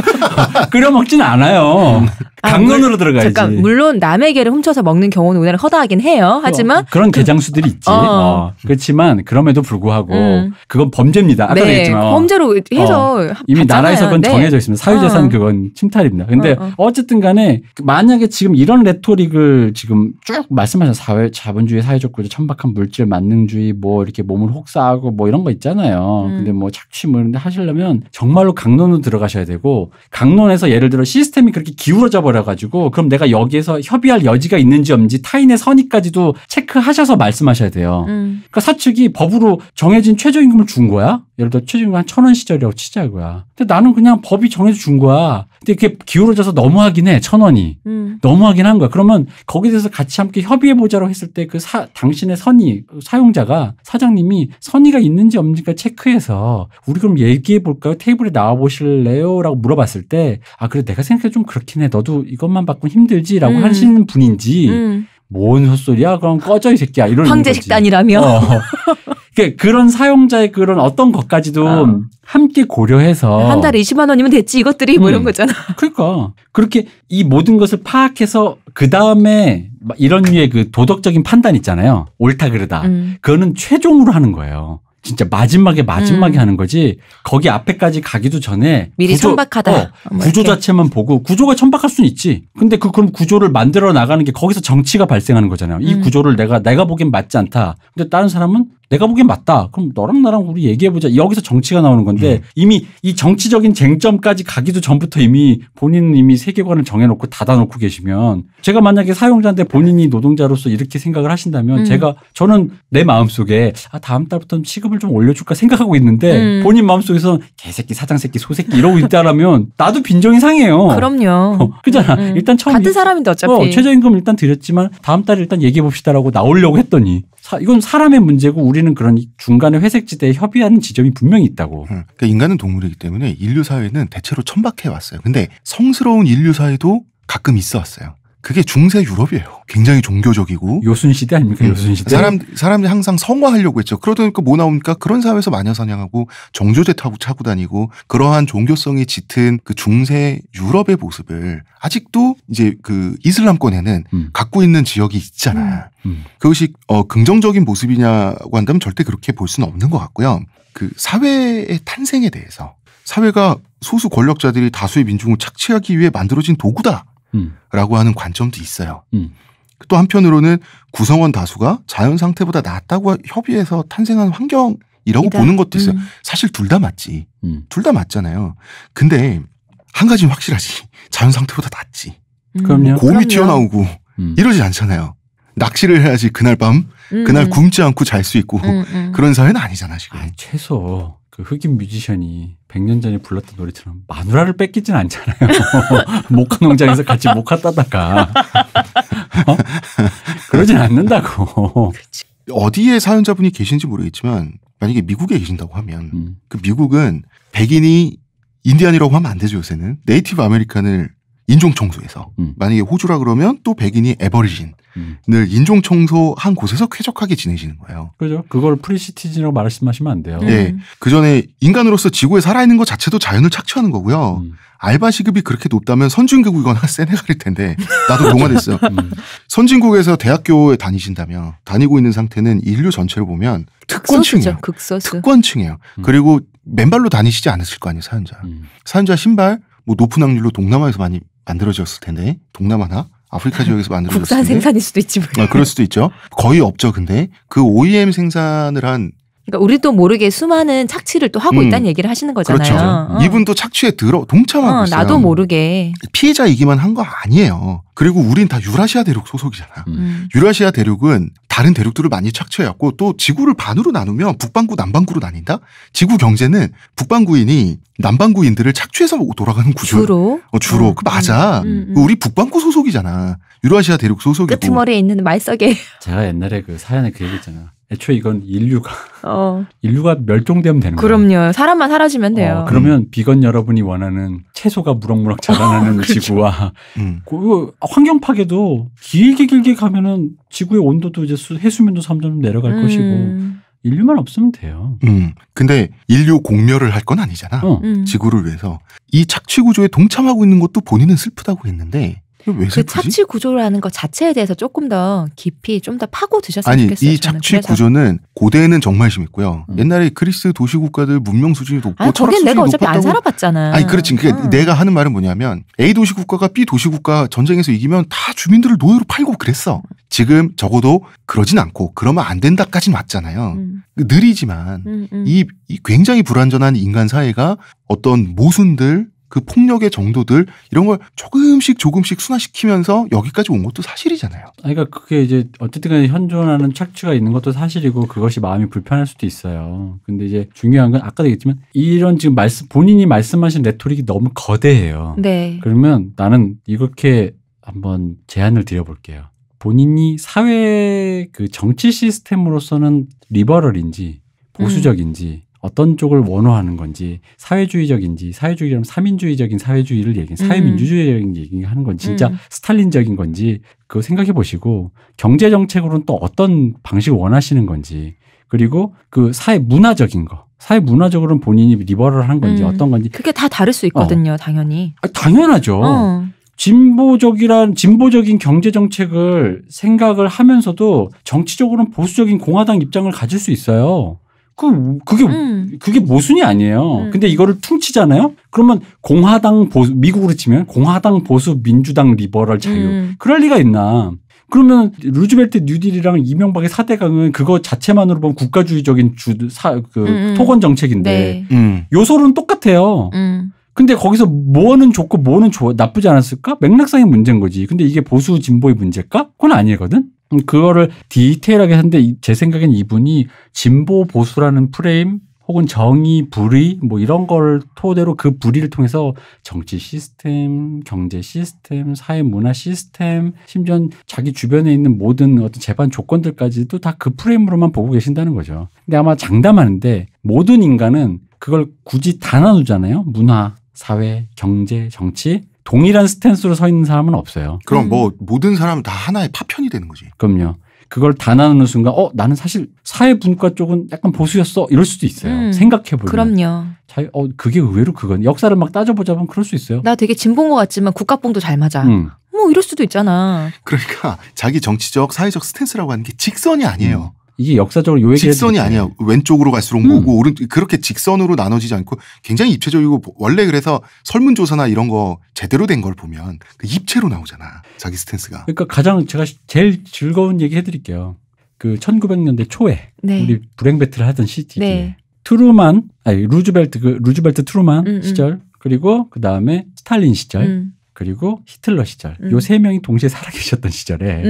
끓여 먹지는 않아요. 강론으로 아, 들어가야지. 잠깐 물론 남에게를 훔쳐서 먹는 경우는 우리나라 허다하긴 해요. 그 하지만 어, 그런 그 개장수들이 있지. 어. 어. 그렇지만 그럼에도 불구하고 음. 그건 범죄입니다. 아까 네, 얘기했지만 어. 범죄로 해서 어. 이미 나라에서 그건 네. 정해져 있습니다. 사유재산 어. 그건 침탈입니다. 근데 어. 쨌든간에 만약에 지금 이런 레토릭을 지금 쭉 말씀하신 사회 자본주의 사회적 구조 천박한 물질 만능주의 뭐 이렇게 몸을 혹사하고 뭐 이런 거 있잖아요. 음. 근데 뭐 착취물 근데 뭐 하시려면 정말로 강론으로 들어가셔야 되고 강론에서 예를 들어 시스템이 그렇게 기울어져 버려 가지고 그럼 내가 여기에서 협의할 여지가 있는지 없는지 타인의 선의까지도 체크하셔서 말씀하셔야 돼요. 음. 그러니까 사측이 법으로 정해진 최저임금을 준 거야. 예를 들어 최저임금 한 천 원 시절이라고 치자고요. 근데 나는 그냥 법이 정해서 준 거야. 근데 이게 기울어져서 너무하긴 해. 천 원이. 음. 너무하긴 한 거야. 그러면 거기에 대해서 같이 함께 협의해 보자고 했을 때 그 당신의 선의 사용자가 사장님이 선의가 있는지 없는지 체크해서 우리 그럼 얘기해 볼까요? 테이블에 나와 보실래요?라고 물어봤을 때 아 그래 내가 생각해 좀 그렇긴 해. 너도 이것만 바꾸면 힘들지라고 음. 하시는 분인지 음. 뭔 헛소리야? 그럼 꺼져 이 새끼야. 이런 황제 식단이라며. 어. 그러니까 그런 사용자의 그런 어떤 것까지도 아. 함께 고려해서 한 달에 20만 원이면 됐지 이것들이 음. 뭐 이런 음. 거잖아. 그러니까 그렇게 이 모든 것을 파악해서 그 다음에 이런 류의 그 도덕적인 판단 있잖아요. 옳다 그르다. 음. 그거는 최종으로 하는 거예요. 진짜 마지막에 마지막에 음. 하는 거지 거기 앞에까지 가기도 전에 미리 구조, 천박하다 어, 뭐 구조 자체만 보고 구조가 천박할 수는 있지 근데 그 그럼 구조를 만들어 나가는 게 거기서 정치가 발생하는 거잖아요 이 음. 구조를 내가 내가 보기엔 맞지 않다 근데 다른 사람은 내가 보기엔 맞다. 그럼 너랑 나랑 우리 얘기해보자. 여기서 정치가 나오는 건데 음. 이미 이 정치적인 쟁점까지 가기도 전부터 이미 본인 이미 세계관을 정해놓고 닫아놓고 계시면 제가 만약에 사용자인데 본인이 노동자로서 이렇게 생각을 하신다면 음. 제가 저는 내 마음속에 아, 다음 달부터는 취급을좀 올려줄까 생각하고 있는데 음. 본인 마음속에서 개새끼, 사장새끼, 소새끼 이러고 있다라면 나도 빈정이 상해요. 그럼요. 어, 그잖아. 음. 일단 처음 같은 사람인데 어, 어차피 어, 최저임금 일단 드렸지만 다음 달에 일단 얘기해봅시다라고 나오려고 했더니 사, 이건 사람의 문제고 우리 우리는 그런 중간의 회색 지대에 협의하는 지점이 분명히 있다고. 음, 그러니까 인간은 동물이기 때문에 인류 사회는 대체로 천박해 왔어요. 근데 성스러운 인류 사회도 가끔 있어 왔어요. 그게 중세 유럽이에요. 굉장히 종교적이고 요순 시대 아닙니까? 음. 요순 시대. 사람 사람들이 항상 성화하려고 했죠. 그러다 보니까 뭐 나오니까 그런 사회에서 마녀 사냥하고 정조제 타고 차고 다니고 그러한 종교성이 짙은 그 중세 유럽의 모습을 아직도 이제 그 이슬람권에는 음. 갖고 있는 지역이 있잖아. 음. 음. 그것이 어 긍정적인 모습이냐고 한다면 절대 그렇게 볼 수는 없는 것 같고요. 그 사회의 탄생에 대해서 사회가 소수 권력자들이 다수의 민중을 착취하기 위해 만들어진 도구다. 음. 라고 하는 관점도 있어요. 음. 또 한편으로는 구성원 다수가 자연 상태보다 낫다고 협의해서 탄생한 환경이라고 이다. 보는 것도 있어요. 음. 사실 둘 다 맞지. 음. 둘다 맞잖아요. 근데 한 가지는 확실하지. 자연 상태보다 낫지. 음. 그럼요. 곰이 그럼요. 튀어나오고 이러지 않잖아요. 낚시를 해야지 그날 밤, 그날 굶지 않고 잘 수 있고 그런 사회는 아니잖아, 지금. 아, 최소. 그 흑인 뮤지션이 100년 전에 불렀던 노래처럼 마누라를 뺏기진 않잖아요. 목화 농장에서 같이 목화 따다가 어? 그러진 않는다고. 그치. 어디에 사연자분이 계신지 모르겠지만 만약에 미국에 계신다고 하면 음. 그 미국은 백인이 인디안이라고 하면 안 되죠 요새는 네이티브 아메리칸을 인종 청소해서 음. 만약에 호주라 그러면 또 백인이 에버리진 음. 인종 청소한 곳에서 쾌적하게 지내시는 거예요. 그죠? 그걸 프리시티즌이라고 말씀하시면 안 돼요. 네. 음. 그 전에 인간으로서 지구에 살아있는 것 자체도 자연을 착취하는 거고요. 음. 알바 시급이 그렇게 높다면 선진국이거나 세네갈일 텐데 나도 동화됐어요. 음. 선진국에서 대학교에 다니신다면 다니고 있는 상태는 인류 전체를 보면 특권층이에요. 극소수. 특권층이에요. 음. 그리고 맨발로 다니시지 않았을 거 아니에요 사연자. 음. 사연자 신발 뭐 높은 확률로 동남아에서 많이 만들어졌을 텐데 동남아나 아프리카 지역에서 만들어졌어요. 국산 생산일 수도 있지 뭐. 아, 그럴 수도 있죠. 거의 없죠. 근데 그 OEM 생산을 한 그러니까 우리도 모르게 수많은 착취를 또 하고 음. 있다는 얘기를 하시는 거잖아요. 그렇죠. 어. 이분도 착취에 들어 동참하고 어, 있어요. 나도 모르게 피해자이기만 한 거 아니에요. 그리고 우린 다 유라시아 대륙 소속이잖아요. 음. 음. 유라시아 대륙은 다른 대륙들을 많이 착취해왔고 또 지구를 반으로 나누면 북반구 남반구로 나뉜다. 지구 경제는 북반구인이 남반구인들을 착취해서 돌아가는 구조. 주로 어, 주로 음. 그 맞아. 음, 음, 우리 북반구 소속이잖아. 유라시아 대륙 소속이고. 끄트머리에 있는 말석에. 제가 옛날에 그 사연에 그 얘기 했잖아 애초에 이건 인류가 어. 인류가 멸종되면 되는 거예요. 그럼요. 사람만 사라지면 돼요. 어, 그러면 비건 여러분이 원하는 채소가 무럭무럭 어, 자라나는 그 지구와 음. 그 환경 파괴도 길게 길게 가면은 지구의 온도도 이제 해수면도 점점 내려갈 음. 것이고 인류만 없으면 돼요. 음. 근데 인류 공멸을 할 건 아니잖아. 어. 음. 지구를 위해서 이 착취 구조에 동참하고 있는 것도 본인은 슬프다고 했는데 그 착취 구조라는 것 자체에 대해서 조금 더 깊이 좀 더 파고 드셨으면 아니, 좋겠어요. 아니 이 착취 그래서. 구조는 고대에는 정말 심했고요. 음. 옛날에 그리스 도시 국가들 문명 수준이 높고 아, 철학 수준이 내가 어차피 안 살아봤잖아. 아니 그렇지. 그게 그러니까 음. 내가 하는 말은 뭐냐면 A 도시 국가가 B 도시 국가 전쟁에서 이기면 다 주민들을 노예로 팔고 그랬어. 지금 적어도 그러진 않고 그러면 안 된다까지는 왔잖아요. 음. 그 느리지만 음, 음. 이, 이 굉장히 불완전한 인간 사회가 어떤 모순들 그 폭력의 정도들 이런 걸 조금씩 조금씩 순화시키면서 여기까지 온 것도 사실이잖아요. 그러니까 그게 이제 어쨌든 간에 현존하는 착취가 있는 것도 사실이고 그것이 마음이 불편할 수도 있어요. 근데 이제 중요한 건 아까도 얘기했지만 이런 지금 말씀 본인이 말씀하신 레토릭이 너무 거대해요. 네. 그러면 나는 이렇게 한번 제안을 드려볼게요. 본인이 사회 그 정치 시스템으로서는 리버럴인지 보수적인지 음. 어떤 쪽을 원호하는 건지 사회주의적인지 사회주의라면 삼인주의적인 사회주의를 얘기, 음. 사회민주주의적인 얘기 하는 건 진짜 음. 스탈린적인 건지 그거 생각해 보시고 경제 정책으로는 또 어떤 방식을 원하시는 건지 그리고 그 사회 문화적인 거 사회 문화적으로는 본인이 리버럴 한 건지 음. 어떤 건지 그게 다 다를 수 있거든요 어. 당연히 아, 당연하죠 어. 진보적이란 진보적인 경제 정책을 생각을 하면서도 정치적으로는 보수적인 공화당 입장을 가질 수 있어요. 그 그게 음. 그게 모순이 아니에요. 음. 근데 이거를 퉁치잖아요. 그러면 공화당 보수 미국으로 치면 공화당 보수 민주당 리버럴 자유 음. 그럴 리가 있나? 그러면 루즈벨트 뉴딜이랑 이명박의 사대강은 그거 자체만으로 보면 국가주의적인 주, 사, 그 음, 음. 토건 정책인데 네. 음. 요소는 똑같아요. 근데 거기서 뭐는 좋고 뭐는 좋아 나쁘지 않았을까? 맥락상의 문제인 거지. 근데 이게 보수 진보의 문제일까? 그건 아니거든. 그거를 디테일하게 하는데 제 생각엔 이분이 진보 보수라는 프레임 혹은 정의 불의 뭐 이런 걸 토대로 그 불의를 통해서 정치 시스템, 경제 시스템, 사회 문화 시스템, 심지어 자기 주변에 있는 모든 어떤 재반 조건들까지도 다 그 프레임으로만 보고 계신다는 거죠. 근데 아마 장담하는데 모든 인간은 그걸 굳이 다 나누잖아요. 문화, 사회, 경제, 정치. 동일한 스탠스로 서 있는 사람은 없어요. 그럼 뭐 음. 모든 사람 다 하나의 파편이 되는 거지. 그럼요. 그걸 다 나누는 순간 어 나는 사실 사회분과 쪽은 약간 보수였어 이럴 수도 있어요. 음, 생각해 보면. 그럼요. 자유, 어 그게 의외로 그건 역사를 막 따져보자면 그럴 수 있어요. 나 되게 진보인 것 같지만 국가봉도잘 맞아. 음. 뭐 이럴 수도 있잖아. 그러니까 자기 정치적 사회적 스탠스라고 하는 게 직선이 아니에요. 음. 이게 역사적으로 요 얘기를 직선이 아니야. 왼쪽으로 갈수록 음. 뭐고 오른 그렇게 직선으로 나눠지지 않고 굉장히 입체적이고 뭐, 원래 그래서 설문조사나 이런 거 제대로 된 걸 보면 그 입체로 나오잖아. 자기 스탠스가. 그러니까 가장 제가 제일 즐거운 얘기 해드릴게요. 그 1900년대 초에 네. 우리 불행 배틀 하던 시기에 네. 트루만 아니 루즈벨트 그 루즈벨트 트루만 음, 음. 시절 그리고 그 다음에 스탈린 시절 음. 그리고 히틀러 시절 요 세 명이 동시에 살아계셨던 시절에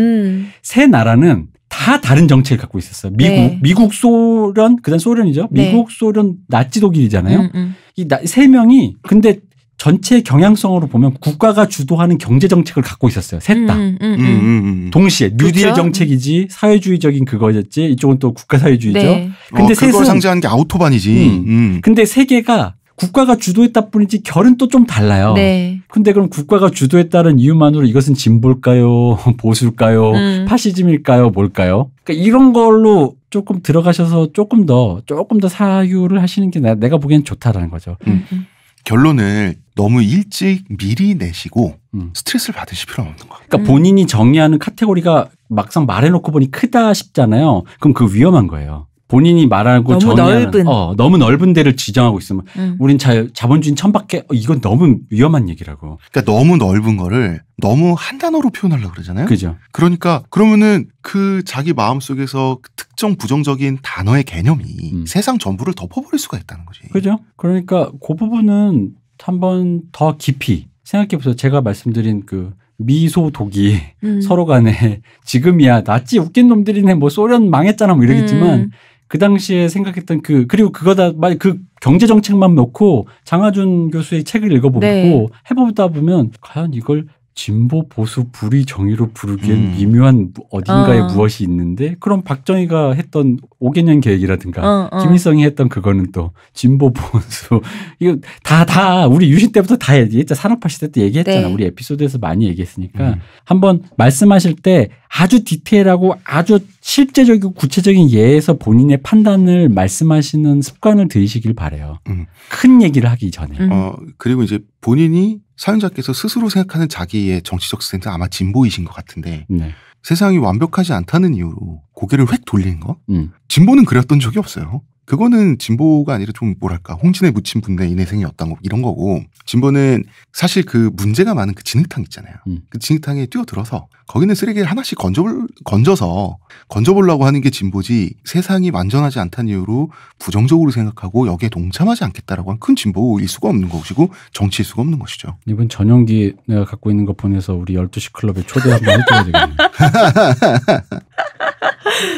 세 나라는 다 다른 정책을 갖고 있었어요. 미국, 네. 미국, 소련, 그다음 소련이죠. 네. 미국, 네. 소련, 나치 독일이잖아요. 음, 음. 이세 명이 근데 전체 경향성으로 보면 국가가 주도하는 경제 정책을 갖고 있었어요. 셋 다. 음, 음 동시에 뉴딜 그렇죠? 정책이지 사회주의적인 그거였지 이쪽은 또 국가 사회주의죠. 네. 근데 어, 그걸 상징하는 게 아우토반이지. 근데 세계가 국가가 주도했다 뿐이지 결은 또 좀 달라요. 네. 근데 그럼 국가가 주도했다는 이유만으로 이것은 진보일까요? 보수일까요? 음. 파시즘일까요? 뭘까요? 그러니까 이런 걸로 조금 들어가셔서 조금 더 조금 더 사유를 하시는 게 내가 보기엔 좋다라는 거죠. 음. 음. 결론을 너무 일찍 미리 내시고 음. 스트레스를 받으실 필요는 없는 거예요. 그러니까 음. 본인이 정의하는 카테고리가 막상 말해놓고 보니 크다 싶잖아요. 그럼 그 위험한 거예요. 본인이 말하고 너무 넓은 어, 너무 넓은 데를 지정하고 있으면 음. 우린 자, 자본주의 천밖에 어, 이건 너무 위험한 얘기라고. 그러니까 너무 넓은 거를 너무 한 단어로 표현하려고 그러잖아요. 그죠. 그러니까 그러면은 그 자기 마음속에서 특정 부정적인 단어의 개념이 음. 세상 전부를 덮어버릴 수가 있다는 거지. 그죠. 그러니까 그 부분은 한 번 더 깊이 생각해보세요. 제가 말씀드린 그 미소 독이 음. 서로 간에 지금이야 낫지 웃긴 놈들이네 뭐 소련 망했잖아 뭐 이러겠지만 음. 그 당시에 생각했던 그 그리고 그거다 그 경제 정책만 놓고 장하준 교수의 책을 읽어보고 네. 해보다 보면 과연 이걸 진보 보수 불의 정의로 부르기엔 음. 미묘한 어딘가에 어. 무엇이 있는데 그럼 박정희가 했던 5개년 계획이라든가 어, 어. 김일성이 했던 그거는 또 진보 보수 이거 다다 다 우리 유신 때부터 다 얘기했잖아 산업화 시대 때 얘기했잖아 네. 우리 에피소드에서 많이 얘기했으니까 음. 한번 말씀하실 때 아주 디테일하고 아주 실제적이고 구체적인 예에서 본인의 판단을 말씀하시는 습관을 들이시길 바래요. 음. 큰 얘기를 하기 전에. 음. 어 그리고 이제 본인이 사연자께서 스스로 생각하는 자기의 정치적 스탠스 아마 진보이신 것 같은데 네. 세상이 완벽하지 않다는 이유로 고개를 획 돌리는 거. 음. 진보는 그랬던 적이 없어요. 그거는 진보가 아니라 좀 뭐랄까 홍진에 묻힌 분내 인내생이었던 거 이런 거고 진보는 사실 그 문제가 많은 그 진흙탕 있잖아요. 음. 그 진흙탕에 뛰어들어서 거기는 쓰레기를 하나씩 건져 건져서 건져보려고 하는 게 진보지 세상이 완전하지 않다는 이유로 부정적으로 생각하고 여기에 동참하지 않겠다라고 한 큰 진보일 수가 없는 것이고 정치일 수가 없는 것이죠. 이번 전용기 내가 갖고 있는 거 보내서 우리 12시 클럽에 초대 한번 해줘야 되겠네.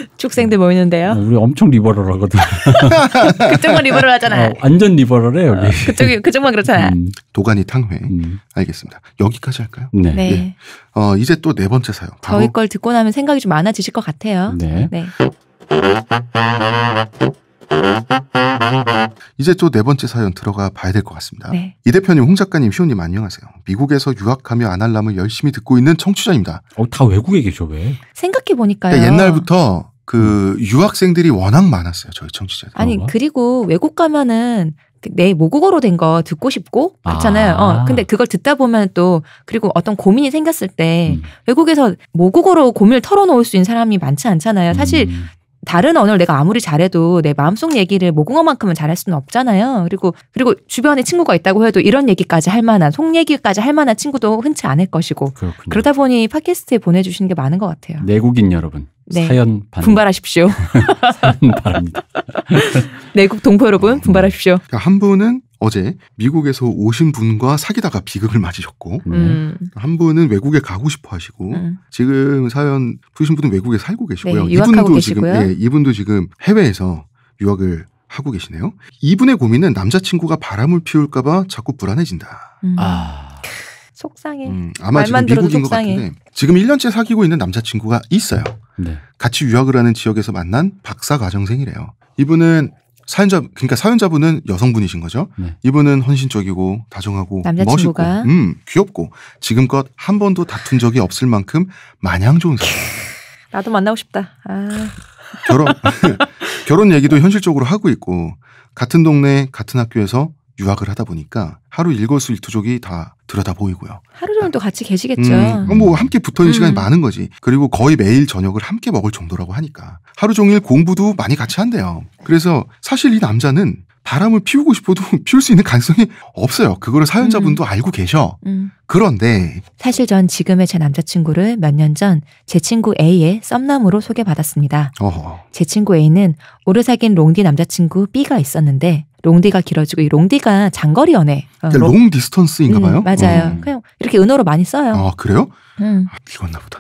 축생들 모이는데요. 네, 우리 엄청 리버럴하거든. 그쪽만 리버럴 하잖아. 어, 완전 리버럴해 여기. 어, 그쪽이 그쪽만 그렇잖아. 음. 도가니 탕회. 음. 알겠습니다. 여기까지 할까요? 네. 네. 네. 어 이제 또 네 번째 사연. 저희 걸 듣고 나면 생각이 좀 많아지실 것 같아요. 네. 네. 이제 또 네 번째 사연 들어가 봐야 될 것 같습니다. 네. 이 대표님, 홍 작가님, 시온님 안녕하세요. 미국에서 유학하며 안할람을 열심히 듣고 있는 청취자입니다. 어, 다 외국에 계셔 왜? 생각해 보니까요. 그러니까 옛날부터 그 유학생들이 워낙 많았어요 저희 청취자들. 아니 그리고 외국 가면은 내 모국어로 된 거 듣고 싶고 그렇잖아요. 아. 어, 근데 그걸 듣다 보면 또 그리고 어떤 고민이 생겼을 때 음. 외국에서 모국어로 고민을 털어놓을 수 있는 사람이 많지 않잖아요. 사실 음. 다른 언어를 내가 아무리 잘해도 내 마음속 얘기를 모국어만큼은 잘할 수는 없잖아요. 그리고 그리고 주변에 친구가 있다고 해도 이런 얘기까지 할 만한 속 얘기까지 할 만한 친구도 흔치 않을 것이고 그렇군요. 그러다 보니 팟캐스트에 보내주시는 게 많은 것 같아요. 내국인 여러분 네. 사연 반. 분발하십시오. 사연 바랍니다. 내국 네, 동포 여러분 분발하십시오. 그러니까 한 분은 어제 미국에서 오신 분과 사귀다가 비극을 맞으셨고 네. 음. 한 분은 외국에 가고 싶어 하시고 음. 지금 사연 푸신 분은 외국에 살고 계시고요. 네, 이분도 계시고요. 지금 예, 이분도 지금 해외에서 유학을 하고 계시네요. 이분의 고민은 남자친구가 바람을 피울까봐 자꾸 불안해진다. 음. 아. 속상해. 음, 아마 말만 지금 미국인 속상해. 것 같은데 지금 1년째 사귀고 있는 남자친구가 있어요. 네. 같이 유학을 하는 지역에서 만난 박사 과정생이래요. 이분은 사연자 그러니까 사연자분은 여성분이신 거죠. 네. 이분은 헌신적이고 다정하고 남자친구가? 멋있고 음, 귀엽고 지금껏 한 번도 다툰 적이 없을 만큼 마냥 좋은 사람. 나도 만나고 싶다. 아. 결혼 결혼 얘기도 현실적으로 하고 있고 같은 동네 같은 학교에서 유학을 하다 보니까 하루 일거수일투족이 다 들여다 보이고요. 하루 종일 또 같이 계시겠죠. 음, 음. 뭐 함께 붙어 있는 음. 시간이 많은 거지. 그리고 거의 매일 저녁을 함께 먹을 정도라고 하니까 하루 종일 공부도 많이 같이 한대요. 그래서 사실 이 남자는 바람을 피우고 싶어도 피울 수 있는 가능성이 없어요. 그거를 사연자분도 음. 알고 계셔. 음. 그런데 사실 전 지금의 제 남자친구를 몇 년 전 제 친구 A의 썸남으로 소개받았습니다. 어허. 제 친구 A는 오래 사귄 롱디 남자친구 B가 있었는데 롱디가 길어지고 이 롱디가 장거리 연애. 그 롱, 디스턴스인가 음, 봐요. 음, 맞아요. 음. 그냥 이렇게 은어로 많이 써요. 아 그래요? 음. 아, 귀웠나 보다.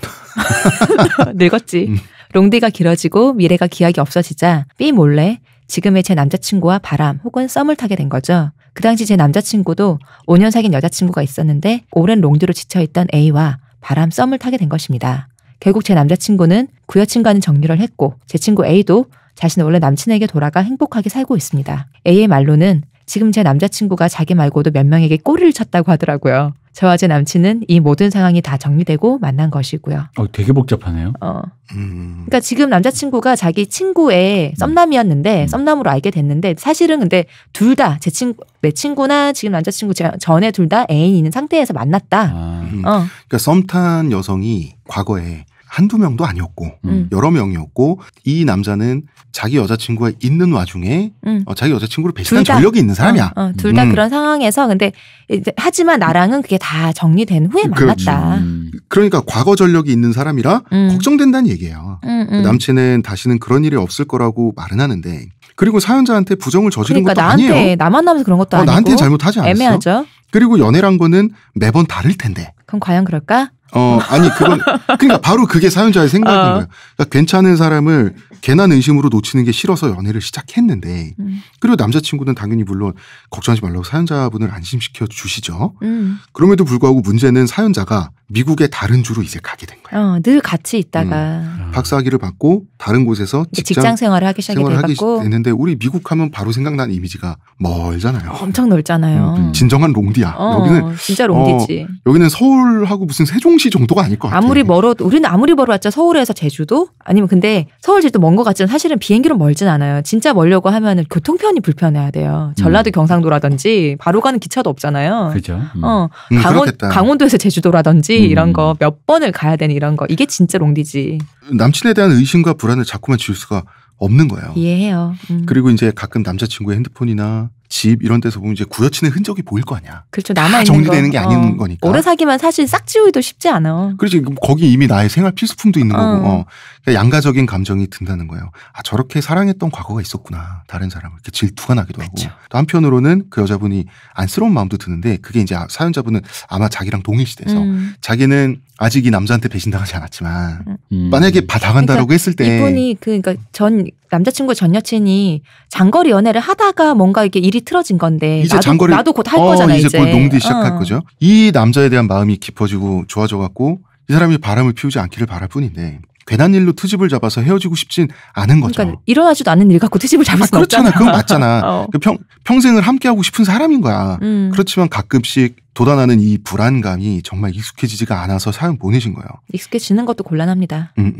늙었지. 음. 롱디가 길어지고 미래가 기약이 없어지자 삐 몰래 지금의 제 남자친구와 바람 혹은 썸을 타게 된 거죠. 그 당시 제 남자친구도 5년 사귄 여자친구가 있었는데 오랜 롱디로 지쳐있던 A와 바람 썸을 타게 된 것입니다. 결국 제 남자친구는 그 여친과는 정리를 했고 제 친구 A도 자신은 원래 남친에게 돌아가 행복하게 살고 있습니다. A의 말로는 지금 제 남자친구가 자기 말고도 몇 명에게 꼬리를 쳤다고 하더라고요. 저와 제 남친은 이 모든 상황이 다 정리되고 만난 것이고요. 어, 되게 복잡하네요. 어. 음. 그러니까 지금 남자친구가 자기 친구의 썸남이었는데 음. 썸남으로 알게 됐는데 사실은 근데 둘 다 제 친구 내 친구나 지금 남자친구 전에 둘 다 애인이 있는 상태에서 만났다. 아. 음. 어. 그러니까 썸탄 여성이 과거에 한두 명도 아니었고 음. 음. 여러 명이었고 이 남자는 자기 여자친구가 있는 와중에 음. 어, 자기 여자친구를 배신한 전력이 있는 어, 사람이야. 어, 어, 둘다 음. 그런 상황에서 근데 이제, 하지만 나랑은 그게 다 정리된 후에 그렇죠. 만났다. 음. 그러니까 과거 전력이 있는 사람이라 음. 걱정된다는 얘기예요. 그 남친은 다시는 그런 일이 없을 거라고 말은 하는데 그리고 사연자한테 부정을 저지른 그러니까 것도 나한테, 아니에요. 나만 나면서 그런 것도 어, 아니고 나한테 잘못하지 않았어. 애매하죠. 그리고 연애란 거는 매번 다를 텐데. 그럼 과연 그럴까? 어, 아니, 그건, 그니까 바로 그게 사연자의 생각인 아. 거예요. 그러니까 괜찮은 사람을 괜한 의심으로 놓치는 게 싫어서 연애를 시작했는데, 음. 그리고 남자친구는 당연히 물론 걱정하지 말라고 사연자분을 안심시켜 주시죠. 음. 그럼에도 불구하고 문제는 사연자가 미국의 다른 주로 이제 가게 된 거예요. 어, 늘 같이 있다가 음. 박사학위를 받고 다른 곳에서 직장, 직장 생활을 하기 시작하는데 우리 미국 하면 바로 생각나는 이미지가 멀잖아요. 엄청 넓잖아요. 음, 음, 진정한 롱디야. 어, 여기는 진짜 롱디지. 어, 여기는 서울하고 무슨 세종시 정도가 아닐 것같아 아무리 멀어 우리는 아무리 멀어봤자 서울에서 제주도 아니면 근데 서울 제주도 먼 것 같지만 사실은 비행기로 멀진 않아요. 진짜 멀려고 하면은 교통편이 불편해야 돼요. 전라도 음. 경상도라든지 바로 가는 기차도 없잖아요. 그죠. 음. 어 음, 강원 그 강원도에서 제주도라든지 롱 이런 음. 거몇 번을 가야 되는 이런 거 이게 진짜 롱디지. 남친에 대한 의심과 불안을 자꾸만 지울 수가 없는 거예요. 이해해요. 음. 그리고 이제 가끔 남자친구의 핸드폰이나 집 이런 데서 보면 이제 구여치는 흔적이 보일 거 아니야. 그렇죠. 남아 있는 정리되는 거. 게 아닌 어. 거니까. 오래 사귀면 사실 싹지우기도 쉽지 않아. 그렇지. 거기 이미 나의 생활 필수품도 있는 어. 거고. 어. 그러니까 양가적인 감정이 든다는 거예요. 아 저렇게 사랑했던 과거가 있었구나. 다른 사람을 이렇게 질투가 나기도 그쵸. 하고. 또 한편으로는 그 여자분이 안쓰러운 마음도 드는데 그게 이제 아, 사연자분은 아마 자기랑 동일시돼서 음. 자기는 아직 이 남자한테 배신당하지 않았지만 음. 음. 만약에 받아간다라고 그러니까 했을 때 이분이 그 그러니까 전 남자친구 전 여친이 장거리 연애를 하다가 뭔가 이게 일이 틀어진 건데 이제 나도, 장거리 나도 곧 할 거잖아 요 어, 이제 곧 농디 시작할 어. 거죠. 이 남자에 대한 마음이 깊어지고 좋아져 갖고 이 사람이 바람을 피우지 않기를 바랄 뿐인데 괜한 일로 트집을 잡아서 헤어지고 싶진 않은 거죠. 그러니까 일어나지도 않은 일 갖고 트집을 아, 잡을 아, 수 그렇잖아. 없잖아. 그건 맞잖아. 어. 그 평, 평생을 함께하고 싶은 사람인 거야. 음. 그렇지만 가끔씩 돋아나는 이 불안감이 정말 익숙해지지가 않아서 사연 보내신 거예요. 익숙해지는 것도 곤란합니다. 음.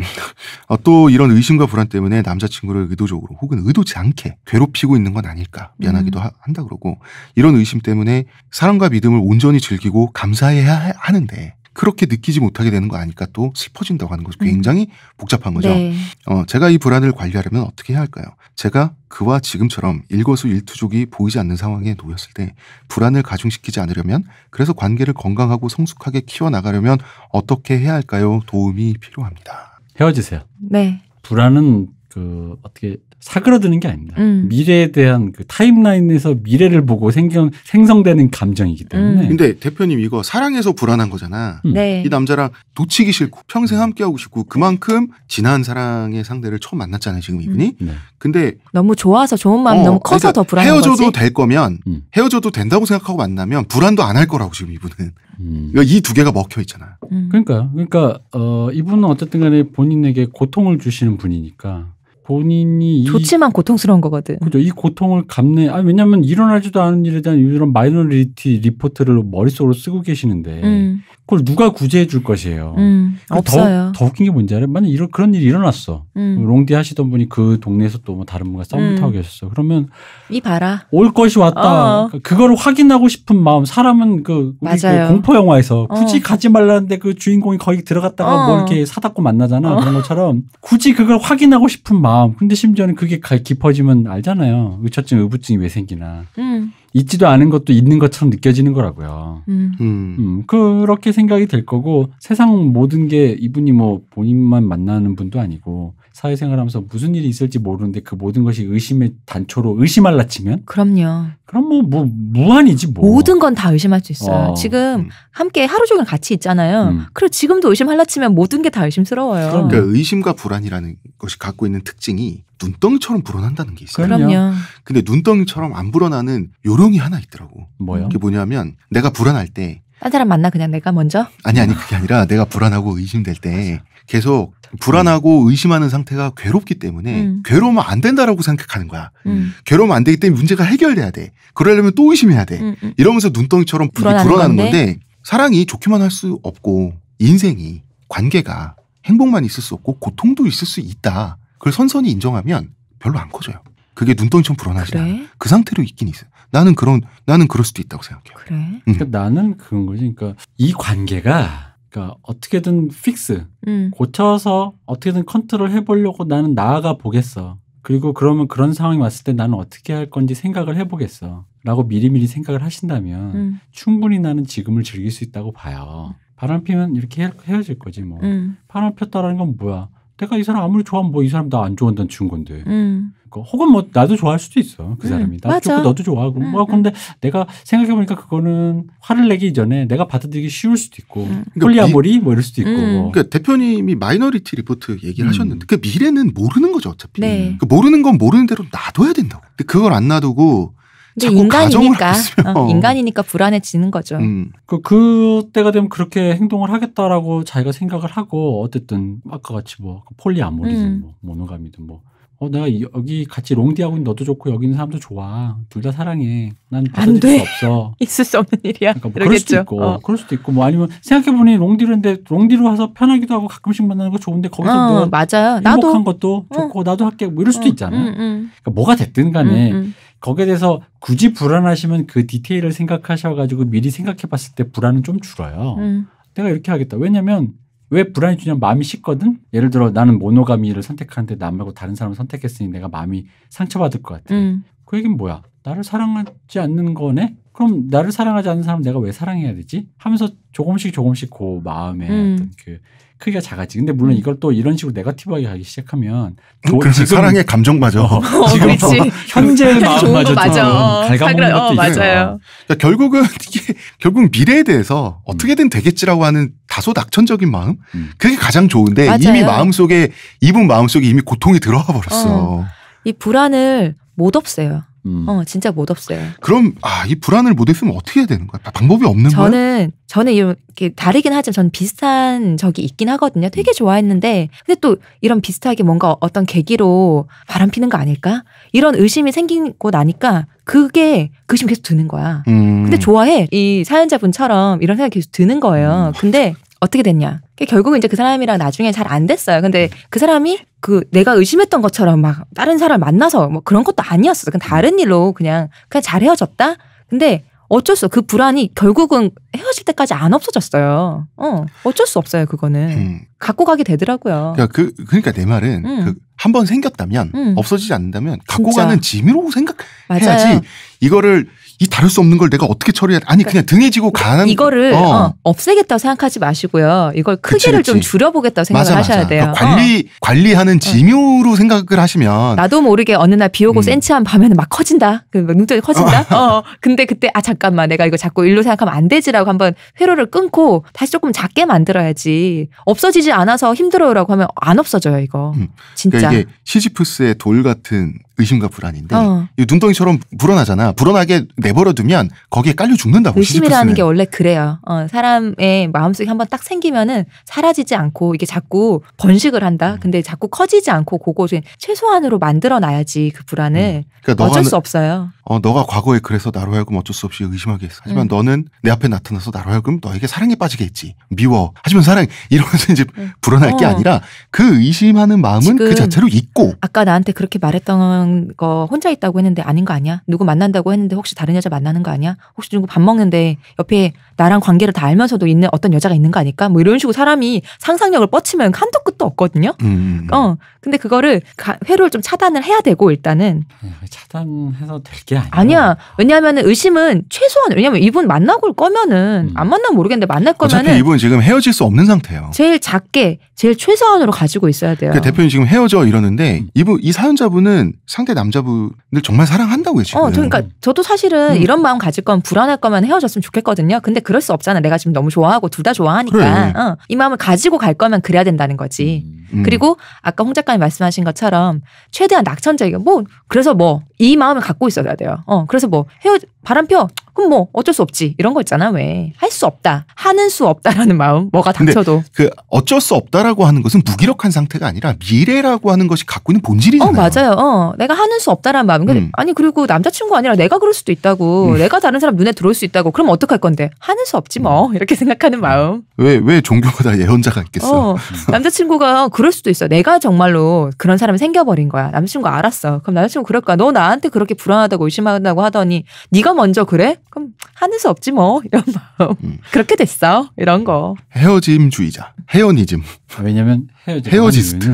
어, 또 이런 의심과 불안 때문에 남자친구를 의도적으로 혹은 의도치 않게 괴롭히고 있는 건 아닐까 미안하기도 음. 하, 한다 그러고 이런 의심 때문에 사랑과 믿음을 온전히 즐기고 감사해야 하는데 그렇게 느끼지 못하게 되는 거아닐까또 슬퍼진다고 하는 것이 음. 굉장히 음. 복잡한 거죠. 네. 어, 제가 이 불안을 관리하려면 어떻게 해야 할까요? 제가 그와 지금처럼 일거수일투족이 보이지 않는 상황에 놓였을 때 불안을 가중시키지 않으려면 그래서 관계를 건강하고 성숙하게 키워나가려면 어떻게 해야 할까요? 도움이 필요합니다. 헤어지세요. 네. 불안은 그 어떻게 사그러드는 게 아닙니다. 음. 미래에 대한 그 타임라인에서 미래를 보고 생겨, 생성되는 감정이기 때문에. 음. 근데 대표님 이거 사랑해서 불안한 거잖아. 음. 네. 이 남자랑 놓치기 싫고 평생 함께하고 싶고 그만큼 지난 사랑의 상대를 처음 만났잖아요. 지금 이분이. 음. 네. 근데 너무 좋아서 좋은 마음 어, 너무 그러니까 커서 그러니까 더 불안한 헤어져도 거지? 될 거면 음. 헤어져도 된다고 생각하고 만나면 불안도 안 할 거라고 지금 이분은. 음. 그 그러니까 이두 개가 먹혀 있잖아. 요 그러니까 그러니까 어, 이분은 어쨌든 간에 본인에게 고통을 주시는 분이니까 본인이 좋지만 이, 고통스러운 거거든. 그죠. 이 고통을 감내. 아 왜냐하면 일어나지도 않은 일에 대한 이런 마이너리티 리포트를 머릿속으로 쓰고 계시는데 음. 그걸 누가 구제해 줄 것이에요. 음, 그 없어요. 더, 더, 웃긴 게 뭔지 알아요? 만약 이런 그런 일이 일어났어. 음. 롱디 하시던 분이 그 동네에서 또 뭐 다른 분과 싸움 음. 타고 계셨어. 그러면 이 봐라. 올 것이 왔다. 어어. 그러니까 그걸 확인하고 싶은 마음. 사람은 그 우리 그 공포 영화에서 어. 굳이 어. 가지 말라는데 그 주인공이 거기 들어갔다가 어. 뭐 이렇게 사다고 만나잖아. 어. 그런 것처럼 굳이 그걸 확인하고 싶은 마음. 아, 근데 심지어는 그게 깊어지면 알잖아요. 의처증, 그 의부증이 왜 생기나. 음. 있지도 않은 것도 있는 것처럼 느껴지는 거라고요. 음. 음. 음. 그렇게 생각이 될 거고 세상 모든 게 이분이 뭐 본인만 만나는 분도 아니고 사회생활하면서 무슨 일이 있을지 모르는데 그 모든 것이 의심의 단초로 의심할라 치면 그럼요. 그럼 뭐, 뭐 무한이지 뭐. 모든 건 다 의심할 수 있어요. 어. 지금 음. 함께 하루 종일 같이 있잖아요. 음. 그리고 지금도 의심할라 치면 모든 게 다 의심스러워요. 그러니까 의심과 불안이라는 것이 갖고 있는 특징이 눈덩이처럼 불어난다는 게 있어요. 그럼요. 근데 눈덩이처럼 안 불어나는 요령이 하나 있더라고. 뭐요? 그게 뭐냐면 내가 불안할 때딴 사람 만나 그냥 내가 먼저? 아니 아니 그게 아니라 내가 불안하고 의심될 때 계속 불안하고 의심하는 상태가 괴롭기 때문에 음. 괴로우면 안 된다라고 생각하는 거야. 음. 괴로우면 안 되기 때문에 문제가 해결돼야 돼. 그러려면 또 의심해야 돼. 음, 음. 이러면서 눈덩이처럼 불어나는 건데. 건데 사랑이 좋기만 할 수 없고 인생이 관계가 행복만 있을 수 없고 고통도 있을 수 있다. 그걸 선선히 인정하면 별로 안 커져요. 그게 눈덩이처럼 불어나지 그래? 않아. 그 상태로 있긴 있어요. 나는 그런 나는 그럴 수도 있다고 생각해요. 그래? 음. 그러니까 나는 그런 거지. 그러니까 이 관계가 그러니까 어떻게든 픽스 음. 고쳐서 어떻게든 컨트롤 해보려고 나는 나아가 보겠어. 그리고 그러면 그런 상황이 왔을 때 나는 어떻게 할 건지 생각을 해보겠어. 라고 미리미리 생각을 하신다면 음. 충분히 나는 지금을 즐길 수 있다고 봐요. 바람 피면 이렇게 헤, 헤어질 거지 뭐. 음. 바람 폈다라는 건 뭐야? 내가 이 사람 아무리 좋아하면 뭐 이 사람 나 안 좋아한다는 증거인데. 음. 있 혹은 뭐 나도 좋아할 수도 있어 그 음, 사람이 나도 맞아. 좋고 너도 좋아하고 음, 뭐 음. 근데 음. 내가 생각해 보니까 그거는 화를 내기 전에 내가 받아들이기 쉬울 수도 있고 음. 폴리아모리 음. 그러니까 뭐 이럴 수도 있고 뭐. 그러니까 대표님이 마이너리티 리포트 얘기를 하셨는데 그 미래는 모르는 거죠 어차피 네. 그 모르는 건 모르는 대로 놔둬야 된다고 근데 그걸 안 놔두고 근데 인간이니까 어, 인간이니까 불안해지는 거죠. 음. 그 그때가 되면 그렇게 행동을 하겠다라고 자기가 생각을 하고 어쨌든 아까 같이 뭐 그 폴리아모리든 음. 뭐 모노감이든 뭐 어, 내가 여기 같이 롱디하고 있는 너도 좋고 여기 있는 사람도 좋아. 둘 다 사랑해. 난 받아들일 수 없어. 있을 수 없는 일이야. 그러니까 뭐 그럴 수도 있고, 어. 그럴 수도 있고, 뭐 아니면 생각해보니 롱디로인데 롱디로 와서 편하기도 하고 가끔씩 만나는 거 좋은데 거기서 어, 맞아. 행복한 나도. 것도 어. 좋고 어. 나도 할게 뭐 이럴 수도 어, 있잖아. 음, 음. 그러니까 뭐가 됐든 간에 음, 음, 거기에 대해서 굳이 불안하시면 그 디테일을 생각하셔가지고 미리 생각해봤을 때 불안은 좀 줄어요. 음. 내가 이렇게 하겠다. 왜냐면 왜불안이주냐면 마음이 식거든. 예를 들어 나는 모노가미를 선택하는데 나 말고 다른 사람을 선택했으니 내가 마음이 상처받을 것 같아. 음. 그 얘기는 뭐야? 나를 사랑하지 않는 거네? 그럼 나를 사랑하지 않는 사람 내가 왜 사랑해야 되지? 하면서 조금씩 조금씩 그 마음에 음. 어떤 그 크기가 작아지. 근데 물론 음. 이걸 또 이런 식으로 네거티브하게 하기 시작하면 그 사랑의 감정 맞아. 어, 어 지금 뭐 현재의 그 마음마저 음, 어, 갈가먹는 것도 어, 있어요. 맞아요. 어. 그러니까 결국은 이게 결국 미래에 대해서 음. 어떻게든 되겠지라고 하는 다소 낙천적인 마음 음. 그게 가장 좋은데 맞아요. 이미 마음 속에 이분 마음 속에 이미 고통이 들어가 버렸어. 이 불안을 못 없애요. 음. 어, 진짜 못 없어요. 그럼 아, 이 불안을 못 했으면 어떻게 해야 되는 거야? 방법이 없는 거야? 저는 저는 이렇게 다르긴 하지만 전 비슷한 적이 있긴 하거든요. 되게 음. 좋아했는데 근데 또 이런 비슷하게 뭔가 어떤 계기로 바람 피는 거 아닐까? 이런 의심이 생기고 나니까 그게 그 의심 계속 드는 거야. 음. 근데 좋아해. 이 사연자분처럼 이런 생각이 계속 드는 거예요. 음. 근데 어떻게 됐냐. 그러니까 결국은 이제 그 사람이랑 나중에 잘 안 됐어요. 근데 그 사람이 그 내가 의심했던 것처럼 막 다른 사람 만나서 뭐 그런 것도 아니었어. 그냥 다른 일로 그냥 그냥 잘 헤어졌다. 근데 어쩔 수, 그 불안이 결국은 헤어질 때까지 안 없어졌어요. 어, 어쩔 수 없어요, 그거는. 음. 갖고 가게 되더라고요. 그러니까, 그, 그러니까 내 말은, 음. 그, 한번 생겼다면, 음. 없어지지 않는다면, 갖고 진짜. 가는 짐으로 생각해야지, 맞아요. 이거를 이 다룰 수 없는 걸 내가 어떻게 처리해? 아니 그러니까 그냥 등에 지고 가는 이거를 어. 어, 없애겠다고 생각하지 마시고요. 이걸 크기를 그치, 그치. 좀 줄여보겠다고 생각을 맞아, 맞아. 하셔야 돼요. 그 관리 어. 관리하는 지묘로 생각을 하시면 나도 모르게 어느 날 비오고 음. 센치한 밤에는 막 커진다. 그눈덩이 커진다. 어. 어. 근데 그때 아 잠깐만 내가 이거 자꾸 일로 생각하면 안 되지라고 한번 회로를 끊고 다시 조금 작게 만들어야지. 없어지지 않아서 힘들어요라고 하면 안 없어져요 이거. 음. 그러니까 진짜 그러니까 이게 시지프스의 돌 같은 의심과 불안인데 어. 이 눈덩이처럼 불어나잖아. 불어나게 내버려두면 거기에 깔려 죽는다고. 의심이라는 게 원래 그래요. 어, 사람의 마음속에 한번 딱 생기면은 사라지지 않고 이게 자꾸 번식을 한다. 음. 근데 자꾸 커지지 않고 그거 최소한으로 만들어놔야지 그 불안을 음. 그러니까 어쩔 수 없어요. 어, 너가 과거에 그래서 나로 하여금 어쩔 수 없이 의심하게 했어. 하지만 음. 너는 내 앞에 나타나서 나로 하여금 너에게 사랑에 빠지게 했지. 미워. 하지만 사랑 이러면서 이제 음. 불어날 어. 게 아니라 그 의심하는 마음은 그 자체로 있고. 아까 나한테 그렇게 말했던 거 혼자 있다고 했는데 아닌 거 아니야? 누구 만난다고 했는데 혹시 다른 여자 만나는 거 아니야? 혹시 누구 밥 먹는데 옆에 나랑 관계를 다 알면서도 있는 어떤 여자가 있는 거 아닐까? 뭐 이런 식으로 사람이 상상력을 뻗치면 한도 끝도 없거든요. 음, 음, 음. 어. 근데 그거를 가, 회로를 좀 차단을 해야 되고 일단은 예, 차단해서 될 게 아니야. 아니야. 왜냐하면 의심은 최소한 왜냐면 하 이분 만나고 올 거면은 음. 안 만나면 모르겠는데 만날 거면은 어차피 이분 지금 헤어질 수 없는 상태예요. 제일 작게 제일 최소한으로 가지고 있어야 돼요. 그러니까 대표님 지금 헤어져 이러는데 음. 이분 이 사연자분은 상대 남자분을 정말 사랑한다고요 지금. 어, 그러니까 저도 사실은 음. 이런 마음 가질 건 불안할 거면 헤어졌으면 좋겠거든요. 근데 그럴 수 없잖아. 내가 지금 너무 좋아하고 둘 다 좋아하니까 그래. 어, 이 마음을 가지고 갈 거면 그래야 된다는 거지. 음. 음. 그리고 아까 홍 작가님 말씀하신 것처럼 최대한 낙천적이고 뭐 그래서 뭐 이 마음을 갖고 있어야 돼요. 어 그래서 뭐 헤어 바람펴 그럼 뭐 어쩔 수 없지 이런 거 있잖아 왜 할 수 없다 하는 수 없다라는 마음 뭐가 닥쳐도 그 어쩔 수 없다라고 하는 것은 무기력한 상태가 아니라 미래라고 하는 것이 갖고 있는 본질이잖아요. 어 맞아요. 어 내가 하는 수 없다라는 마음. 음. 아니 그리고 남자친구 아니라 내가 그럴 수도 있다고 음. 내가 다른 사람 눈에 들어올 수 있다고 그럼 어떡할 건데 하는 수 없지 뭐 음. 이렇게 생각하는 마음. 왜왜 종교가 다 예언자가 있겠어? 어, 음. 남자친구가 그럴 수도 있어. 내가 정말로 그런 사람이 생겨버린 거야. 남자친구 가 알았어. 그럼 남자친구 그럴 까너 나한테 그렇게 불안하다고 의심한다고 하더니 네가 네가 먼저 그래? 그럼 하는 수 없지 뭐 이런 마음. 음. 그렇게 됐어 이런 거. 헤어짐주의자, 헤어니즘. 아, 왜냐면 헤어지 헤스트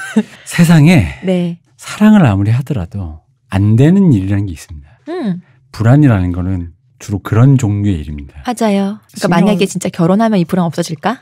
세상에 네. 사랑을 아무리 하더라도 안 되는 일이라는 게 있습니다. 음. 불안이라는 거는 주로 그런 종류의 일입니다. 맞아요. 그러니까 수명... 만약에 진짜 결혼하면 이 불안 없어질까?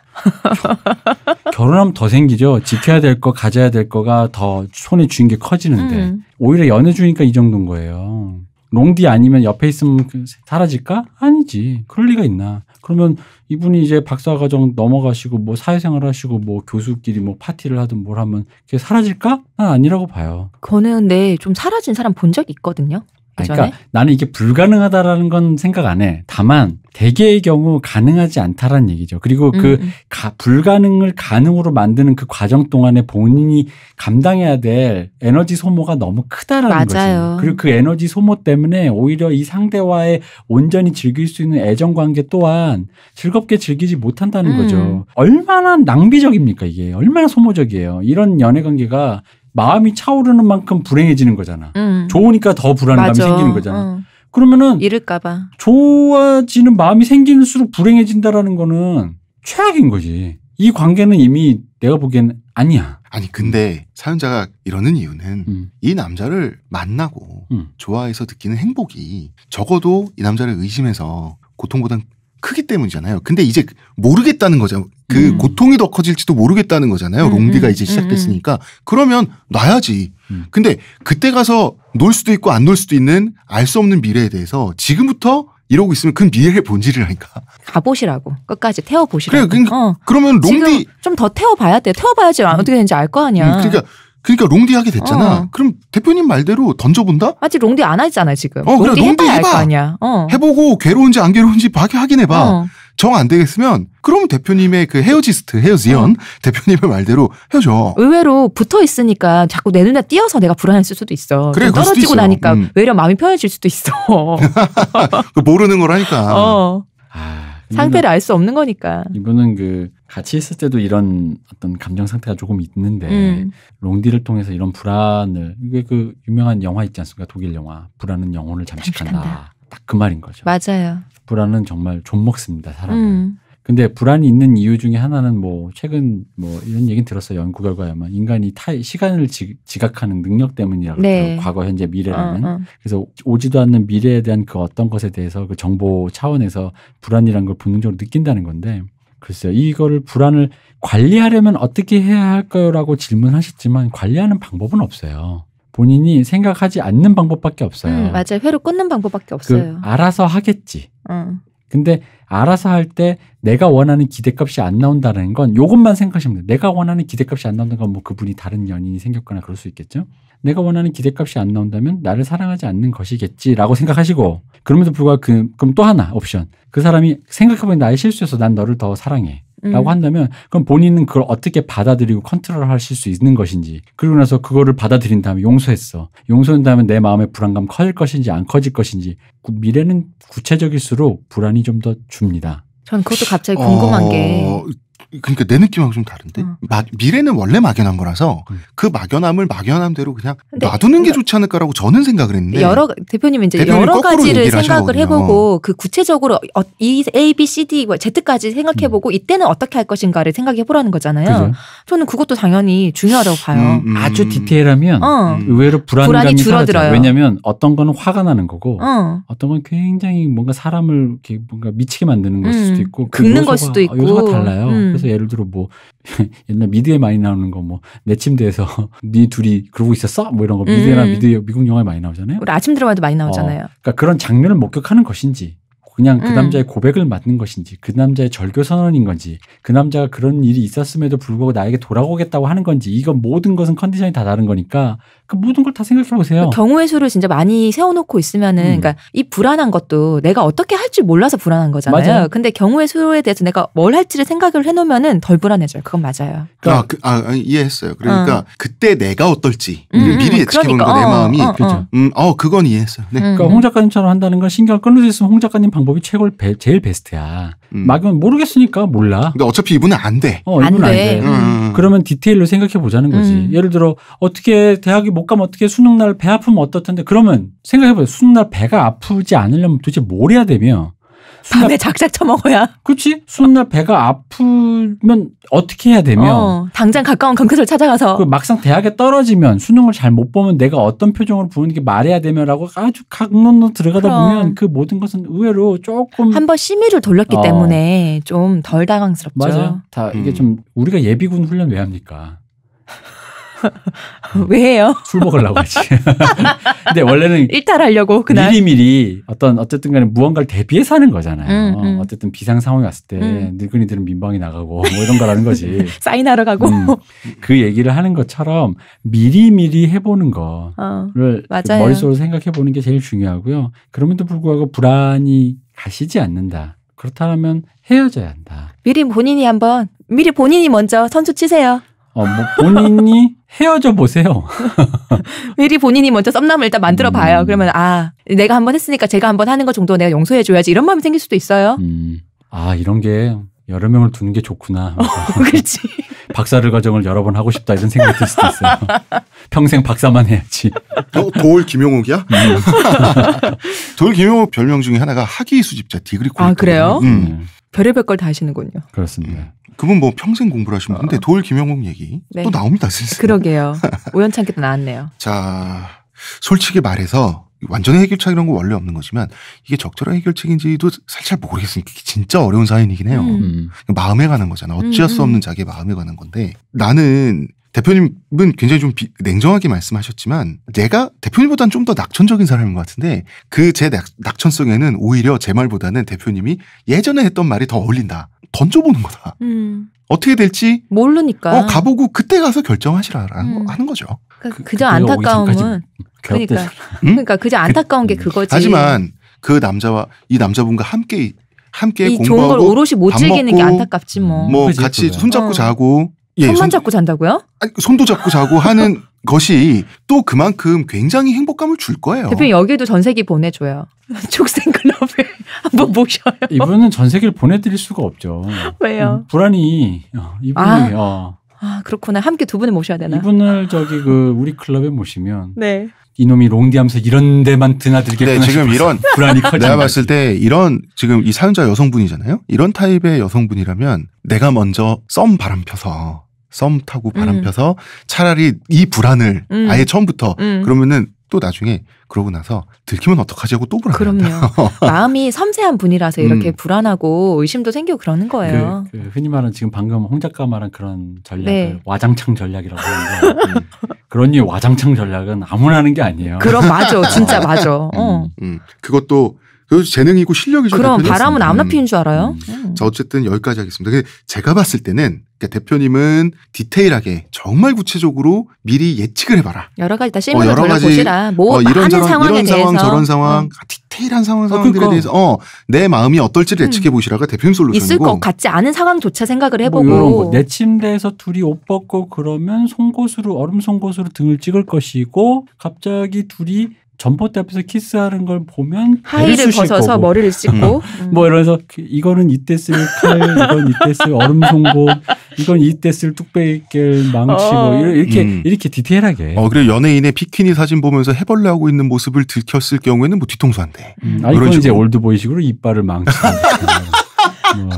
결혼하면 더 생기죠. 지켜야 될 거, 가져야 될 거가 더 손에 쥔 게 커지는데 음. 오히려 연애 주니까 이 정도인 거예요. 롱디 아니면 옆에 있으면 그 사라질까? 아니지. 그럴 리가 있나. 그러면 이분이 이제 박사과정 넘어가시고 뭐 사회생활 하시고 뭐 교수끼리 뭐 파티를 하든 뭘 하면 그게 사라질까? 난 아니라고 봐요. 저는 근데 네, 좀 사라진 사람 본 적 있거든요. 그 그러니까 나는 이게 불가능하다라는 건 생각 안 해. 다만 대개의 경우 가능하지 않다라는 얘기죠. 그리고 그 음. 음. 가, 불가능을 가능으로 만드는 그 과정 동안에 본인이 감당해야 될 에너지 소모가 너무 크다라는 거죠. 그리고 그 에너지 소모 때문에 오히려 이 상대와의 온전히 즐길 수 있는 애정 관계 또한 즐겁게 즐기지 못한다는 음. 거죠. 얼마나 낭비적입니까 이게? 얼마나 소모적이에요. 이런 연애 관계가 마음이 차오르는 만큼 불행해지는 거잖아. 음. 좋으니까 더 불안감이 맞아. 생기는 거잖아. 어. 그러면은 이럴까봐 좋아지는 마음이 생길수록 불행해진다라는 거는 최악인 거지. 이 관계는 이미 내가 보기엔 아니야. 아니 근데 사연자가 이러는 이유는 음. 이 남자를 만나고 음. 좋아해서 느끼는 행복이 적어도 이 남자를 의심해서 고통보단 크기 때문이잖아요. 근데 이제 모르겠다는 거죠. 그 음. 고통이 더 커질지도 모르겠다는 거잖아요. 음, 롱디가 음, 이제 음, 시작됐으니까 그러면 놔야지. 근데 그때 가서 놀 수도 있고 안 놀 수도 있는 알 수 없는 미래에 대해서 지금부터 이러고 있으면 그 미래의 본질을 하니까. 가보시라고. 끝까지 태워보시라고. 그래, 그러니까 어. 그러면 롱디. 좀 더 태워봐야 돼. 태워봐야지 어떻게 되는지 알 거 아니야. 음, 그러니까 그러니까 롱디 하게 됐잖아. 어. 그럼 대표님 말대로 던져본다? 아직 롱디 안 하잖아 지금. 어, 롱디, 롱디 해봐야 거 아니야. 어. 해보고 괴로운지 안 괴로운지 막 확인해봐. 어. 정안 되겠으면 그럼 대표님의 그 헤어지스트 헤어지연 어. 대표님의 말대로 헤어져. 의외로 붙어 있으니까 자꾸 내 눈에 띄어서 내가 불안했을 수도 있어. 그래, 떨어지고 있어 나니까 음. 외려 마음이 편해질 수도 있어. 그 모르는 거라니까. 어. 아, 상태를 알 수 없는 거니까. 이거는 그 같이 있을 때도 이런 어떤 감정 상태가 조금 있는데 음. 롱디를 통해서 이런 불안을 이게 그 유명한 영화 있지 않습니까? 독일 영화 불안은 영혼을 잠식한다. 잠식한다. 딱그 말인 거죠. 맞아요. 불안은 정말 존먹습니다 사람을. 음. 근데 불안이 있는 이유 중에 하나는 뭐 최근 뭐 이런 얘기는 들었어요 연구 결과에만 인간이 타 시간을 지, 각하는 능력 때문이라고 네. 과거 현재 미래라는 어, 어. 그래서 오지도 않는 미래에 대한 그 어떤 것에 대해서 그 정보 차원에서 불안이란 걸 본능적으로 느낀다는 건데 글쎄요. 이거를 불안을 관리하려면 어떻게 해야 할까요라고 질문하셨지만 관리하는 방법은 없어요. 본인이 생각하지 않는 방법밖에 없어요. 음, 맞아요. 회로 끊는 방법밖에 그 없어요. 그 알아서 하겠지. 음. 근데 알아서 할 때 내가 원하는 기대값이 안 나온다는 건 요것만 생각하시면 돼요. 내가 원하는 기대값이 안 나온다는 건뭐 그분이 다른 연인이 생겼거나 그럴 수 있겠죠. 내가 원하는 기대값이 안 나온다면 나를 사랑하지 않는 것이겠지라고 생각하시고 그럼에도 불구하고 그, 그럼 또 하나 옵션 그 사람이 생각해보니 나의 실수여서 난 너를 더 사랑해 라고 음. 한다면 그럼 본인은 그걸 어떻게 받아들이고 컨트롤 하실 수 있는 것인지 그리고 나서 그거를 받아들인 다음에 용서했어 용서한 다면내 마음의 불안감 커질 것인지 안 커질 것인지 그 미래는 구체적일수록 불안이 좀 더 줍니다 전 그것도 갑자기 궁금한 어, 게 어, 그러니까 내 느낌하고 좀 다른데 음. 막, 미래는 원래 막연한 거라서 음. 그 막연함을 막연함대로 그냥 놔두는 게 그 좋지 않을까라고 저는 생각을 했는데 여러 대표님 이제 여러 가지를 생각을 해보고 그 구체적으로 어, 이 A, B, C, D, 뭐 Z까지 생각해보고 음. 이때는 어떻게 할 것인가를 생각해보라는 거잖아요. 그죠? 저는 그것도 당연히 중요하다고 봐요. 음, 음, 아주 음. 디테일하면 어. 의외로 불안감이 줄어들어요. 왜냐하면 어떤 거는 화가 나는 거고 어. 떤건 굉장히 뭔가 사람을 이렇게 뭔가 미치게 만드는 것일 수도 있고 그 긁는 것일 수도 아, 있고 요소가 달라요. 그래서 그래서 예를 들어 뭐 옛날 미드에 많이 나오는 거 뭐 내 침대에서 니 네 둘이 그러고 있었어 뭐 이런 거 미드나 음. 미드 미국 영화에 많이 나오잖아요. 우리 아침 들어가도 많이 나오잖아요. 어, 그러니까 그런 장면을 목격하는 것인지 그냥 그 음. 남자의 고백을 맞는 것인지 그 남자의 절교 선언인 건지 그 남자가 그런 일이 있었음에도 불구하고 나에게 돌아오겠다고 하는 건지 이건 모든 것은 컨디션이 다 다른 거니까 그 모든 걸 다 생각해 보세요. 그 경우의 수를 진짜 많이 세워놓고 있으면은, 음. 그러니까 이 불안한 것도 내가 어떻게 할 줄 몰라서 불안한 거잖아요. 맞아요. 근데 경우의 수에 대해서 내가 뭘 할지를 생각을 해놓으면은 덜 불안해져요. 그건 맞아요. 아, 그, 아 이해했어요. 그러니까 어. 그때 내가 어떨지 음, 음 미리 예측해 음. 보는 그러니까. 거내 어, 마음이, 어, 어, 그렇죠. 음, 어, 그건 이해했어요. 네. 그러니까 홍 작가님처럼 한다는 건 신경 끊어져 있으면 홍 작가님 방법이 최고 배, 제일 베스트야. 음. 막연 모르겠으니까 몰라. 근데 어차피 이분은 안 돼. 어, 이분은 안 돼. 안 돼. 음, 그러면 디테일로 생각해 보자는 거지. 예를 들어 어떻게 대학이 못 가면 어떻게 수능 날 배 아프면 어떻 텐데 그러면 생각해보세요. 수능 날 배가 아프지 않으려면 도대체 뭘 해야 되며 밤에 작작 처먹어야. 그렇지. 수능 날 배가 아프면 어떻게 해야 되며 어, 당장 가까운 강찰서 찾아가서 그 막상 대학에 떨어지면 수능을 잘 못 보면 내가 어떤 표정을 보는게 말해야 되며라고 아주 각론으로 들어가다 그럼. 보면 그 모든 것은 의외로 조금 한번 심의를 돌렸기 어. 때문에 좀 덜 당황스럽죠. 맞아요. 다 이게 음. 좀 우리가 예비군 훈련 왜 합니까? 왜요술 먹으려고 하지. 근데 원래는 일탈하려고 그날 미리미리 어떤 어쨌든 간에 무언가를 대비해서 하는 거잖아요. 음, 음. 어쨌든 비상 상황이 왔을 때 음. 늙은이들은 민방위 나가고 뭐 이런 거라는 거지. 사인하러 가고 음, 그 얘기를 하는 것처럼 미리미리 해보는 거를 어, 머릿속으로 생각해 보는 게 제일 중요하고요. 그럼에도 불구하고 불안이 가시지 않는다. 그렇다면 헤어져야 한다. 미리 본인이 한번 미리 본인이 먼저 선수 치세요. 어, 뭐 본인이 헤어져 보세요. 미리 본인이 먼저 썸남을 일단 만들어 봐요. 음. 그러면 아 내가 한번 했으니까 제가 한번 하는 것 정도 내가 용서해 줘야지 이런 마음이 생길 수도 있어요. 음. 아 이런 게 여러 명을 두는 게 좋구나. 어, 그렇지. 박사를 과정을 여러 번 하고 싶다 이런 생각이 들 수도 있어요. 평생 박사만 해야지. 도, 돌 김용욱이야? 음. 돌 김용욱 별명 중에 하나가 학위 수집자 디그리콘. 아 그래요? 음. 네. 별의별 걸 다 하시는군요. 그렇습니다. 음. 그분 뭐 평생 공부를 하신 분인데 어. 아. 돌 김용욱 얘기 네. 또 나옵니다. 슬슬. 그러게요. 우연찮게 도 나왔네요. 자 솔직히 말해서 완전히 해결책 이런 거 원래 없는 거지만 이게 적절한 해결책인지도 살짝 모르겠으니까 진짜 어려운 사연이긴 해요. 음. 음. 마음에 가는 거잖아. 어찌할 수 음. 없는 자기의 마음에 가는 건데 나는 대표님은 굉장히 좀 비, 냉정하게 말씀하셨지만 내가 대표님보다는 좀 더 낙천적인 사람인 것 같은데 그 제 낙천성에는 오히려 제 말보다는 대표님이 예전에 했던 말이 더 어울린다. 던져보는 거다. 음. 어떻게 될지 모르니까. 어, 가보고 그때 가서 결정하시라라는 음. 거 하는 거죠. 그러 그, 그 저 안타까움은 그러니까 응? 그러니까 그저 안타까운 게 그, 그거지. 하지만 그 남자와 이 남자분과 함께 함께 이 좋은 걸 공부하고 오롯이 못 즐기는 게 안타깝지 뭐. 뭐 그지, 같이 손잡고 어. 자고 예, 손만 손- 잡고 잔다고요? 아니, 그 손도 잡고 자고 하는 것이 또 그만큼 굉장히 행복감을 줄 거예요. 대표님 여기도 에 전세기 보내줘요. 족생 클럽에 한번 모셔요. 이분은 전 세계를 보내드릴 수가 없죠. 왜요? 음, 불안이 어, 이분이 아. 어, 아 그렇구나. 함께 두 분을 모셔야 되나? 이분을 저기 그 우리 클럽에 모시면 네. 이놈이 롱디하면서 이런 데만 드나들게구나 네, 지금 이런 불안이 커 내가 봤을 때 이런 지금 이 사연자 여성분이잖아요. 이런 타입의 여성분이라면 내가 먼저 썸 바람 펴서 썸 타고 바람 음. 펴서 차라리 이 불안을 음. 아예 처음부터 음. 그러면은 또 나중에 그러고 나서 들키면 어떡하지 하고 또불안해 그럼요. 마음이 섬세한 분이라서 이렇게 음. 불안하고 의심도 생기고 그러는 거예요. 그, 그 흔히 말하는 지금 방금 홍 작가 말한 그런 전략을 네. 와장창 전략이라고 하는데 음, 그런 이 와장창 전략은 아무나 하는 게 아니에요. 그럼 맞아. 진짜 어. 맞아. 음, 어. 음, 음. 그것도 그 재능이고 실력이죠. 그럼 바람은 아무나 음. 피는 줄 알아요? 음. 음. 자 어쨌든 여기까지 하겠습니다. 제가 봤을 때는 그러니까 대표님은 디테일하게 정말 구체적으로 미리 예측을 해봐라. 여러 가지 다 어, 실물을 어, 돌려보시라. 뭐 어, 이런 상황, 상황에 이런 대해서. 상황, 저런 상황, 음. 아, 디테일한 상황 아, 상황들에 어, 대해서 어, 내 마음이 어떨지를 음. 예측해 보시라가 음. 대표님 솔루션이고 있을 것 같지 않은 상황조차 생각을 뭐 해보고 뭐내 침대에서 둘이 옷 벗고 그러면 송곳으로 얼음 송곳으로 등을 찍을 것이고 갑자기 둘이 점포대 앞에서 키스하는 걸 보면 하의를 벗어서 거고. 머리를 씻고 음. 음. 뭐 이러면서 그 이거는 이때 쓸 칼, 이건 이때 쓸 얼음 송곳, 이건 이때 쓸뚝배기를 망치 고 어. 뭐 이렇게 음. 이렇게 디테일하게. 어그래 연예인의 비키니 사진 보면서 해벌레 하고 있는 모습을 들켰을 경우에는 뭐 뒤통수 한 대. 음. 아 이건 이제 올드보이식으로 이빨을 망치. 뭐.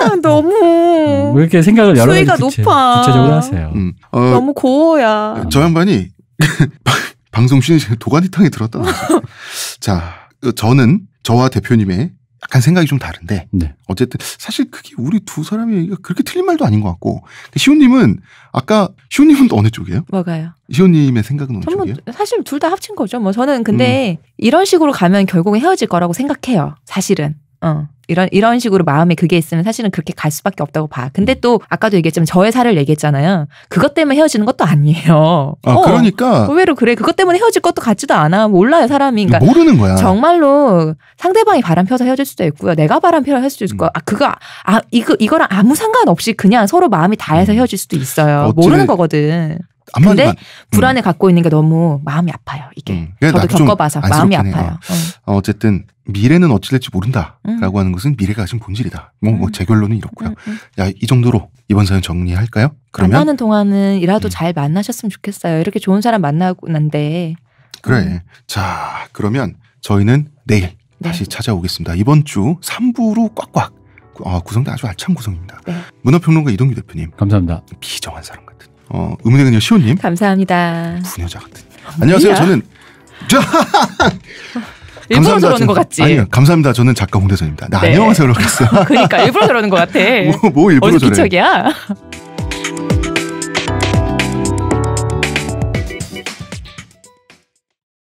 아, 너무 음, 왜 이렇게 생각을 여러 가지 구체, 높아. 구체적으로 하세요. 음, 어, 너무 고어야. 저 양반이 방송 쉬는 시간 도가니탕에 들었다. 자, 그 저는 저와 대표님의 약간 생각이 좀 다른데 네. 어쨌든 사실 그게 우리 두 사람이 그렇게 틀린 말도 아닌 것 같고 시온님은 아까 시온님은 어느 쪽이에요? 뭐가요? 시온님의 생각은 어느 쪽이에요? 사실 둘 다 합친 거죠. 뭐 저는 근데 음. 이런 식으로 가면 결국은 헤어질 거라고 생각해요. 사실은. 어. 이런 이런 식으로 마음에 그게 있으면 사실은 그렇게 갈 수밖에 없다고 봐. 근데 또 아까도 얘기했지만 저의 사를 얘기했잖아요. 그것 때문에 헤어지는 것도 아니에요. 아 어, 그러니까 의외로 그래 그것 때문에 헤어질 것도 같지도 않아 몰라요 사람이. 그러니까 모르는 거야. 정말로 상대방이 바람 펴서 헤어질 수도 있고요. 내가 바람 펴서 헤어질 수도 있고 음. 아 그거 아 이거 이거랑 아무 상관없이 그냥 서로 마음이 다해서 음. 헤어질 수도 있어요. 모르는 거거든. 근데 맞... 불안에 음. 갖고 있는 게 너무 마음이 아파요. 이게 음. 저도 겪어봐서 마음이 아파요. 어. 어. 쨌든 미래는 어찌 될지 모른다라고 음. 하는 것은 미래가 지금 본질이다. 뭐제 뭐, 뭐 음. 결론은 이렇고요. 음, 야이 정도로 이번 사연 정리할까요? 그러면 만나는 동안은 이라도 잘 만나셨으면 좋겠어요. 이렇게 좋은 사람 만나고 난데 그래. 자 그러면 저희는 내일 네. 다시 찾아오겠습니다. 이번 주 3부로 꽉꽉 아, 어, 구성된 아주 알찬 구성입니다. 네. 문화평론가 이동규 대표님. 감사합니다. 비정한 사람. 어, 음원의 그녀 시호님. 감사합니다. 부녀자 같은. 안녕하세요. 저는 일부러 저러는 것 같지. 아니요, 감사합니다. 저는 작가 홍대선입니다. 네, 네. 안녕하세요, 그러겠어. 그러니까 일부러 저러는 것 같아. 뭐, 뭐 일부러 저래. 기척이야.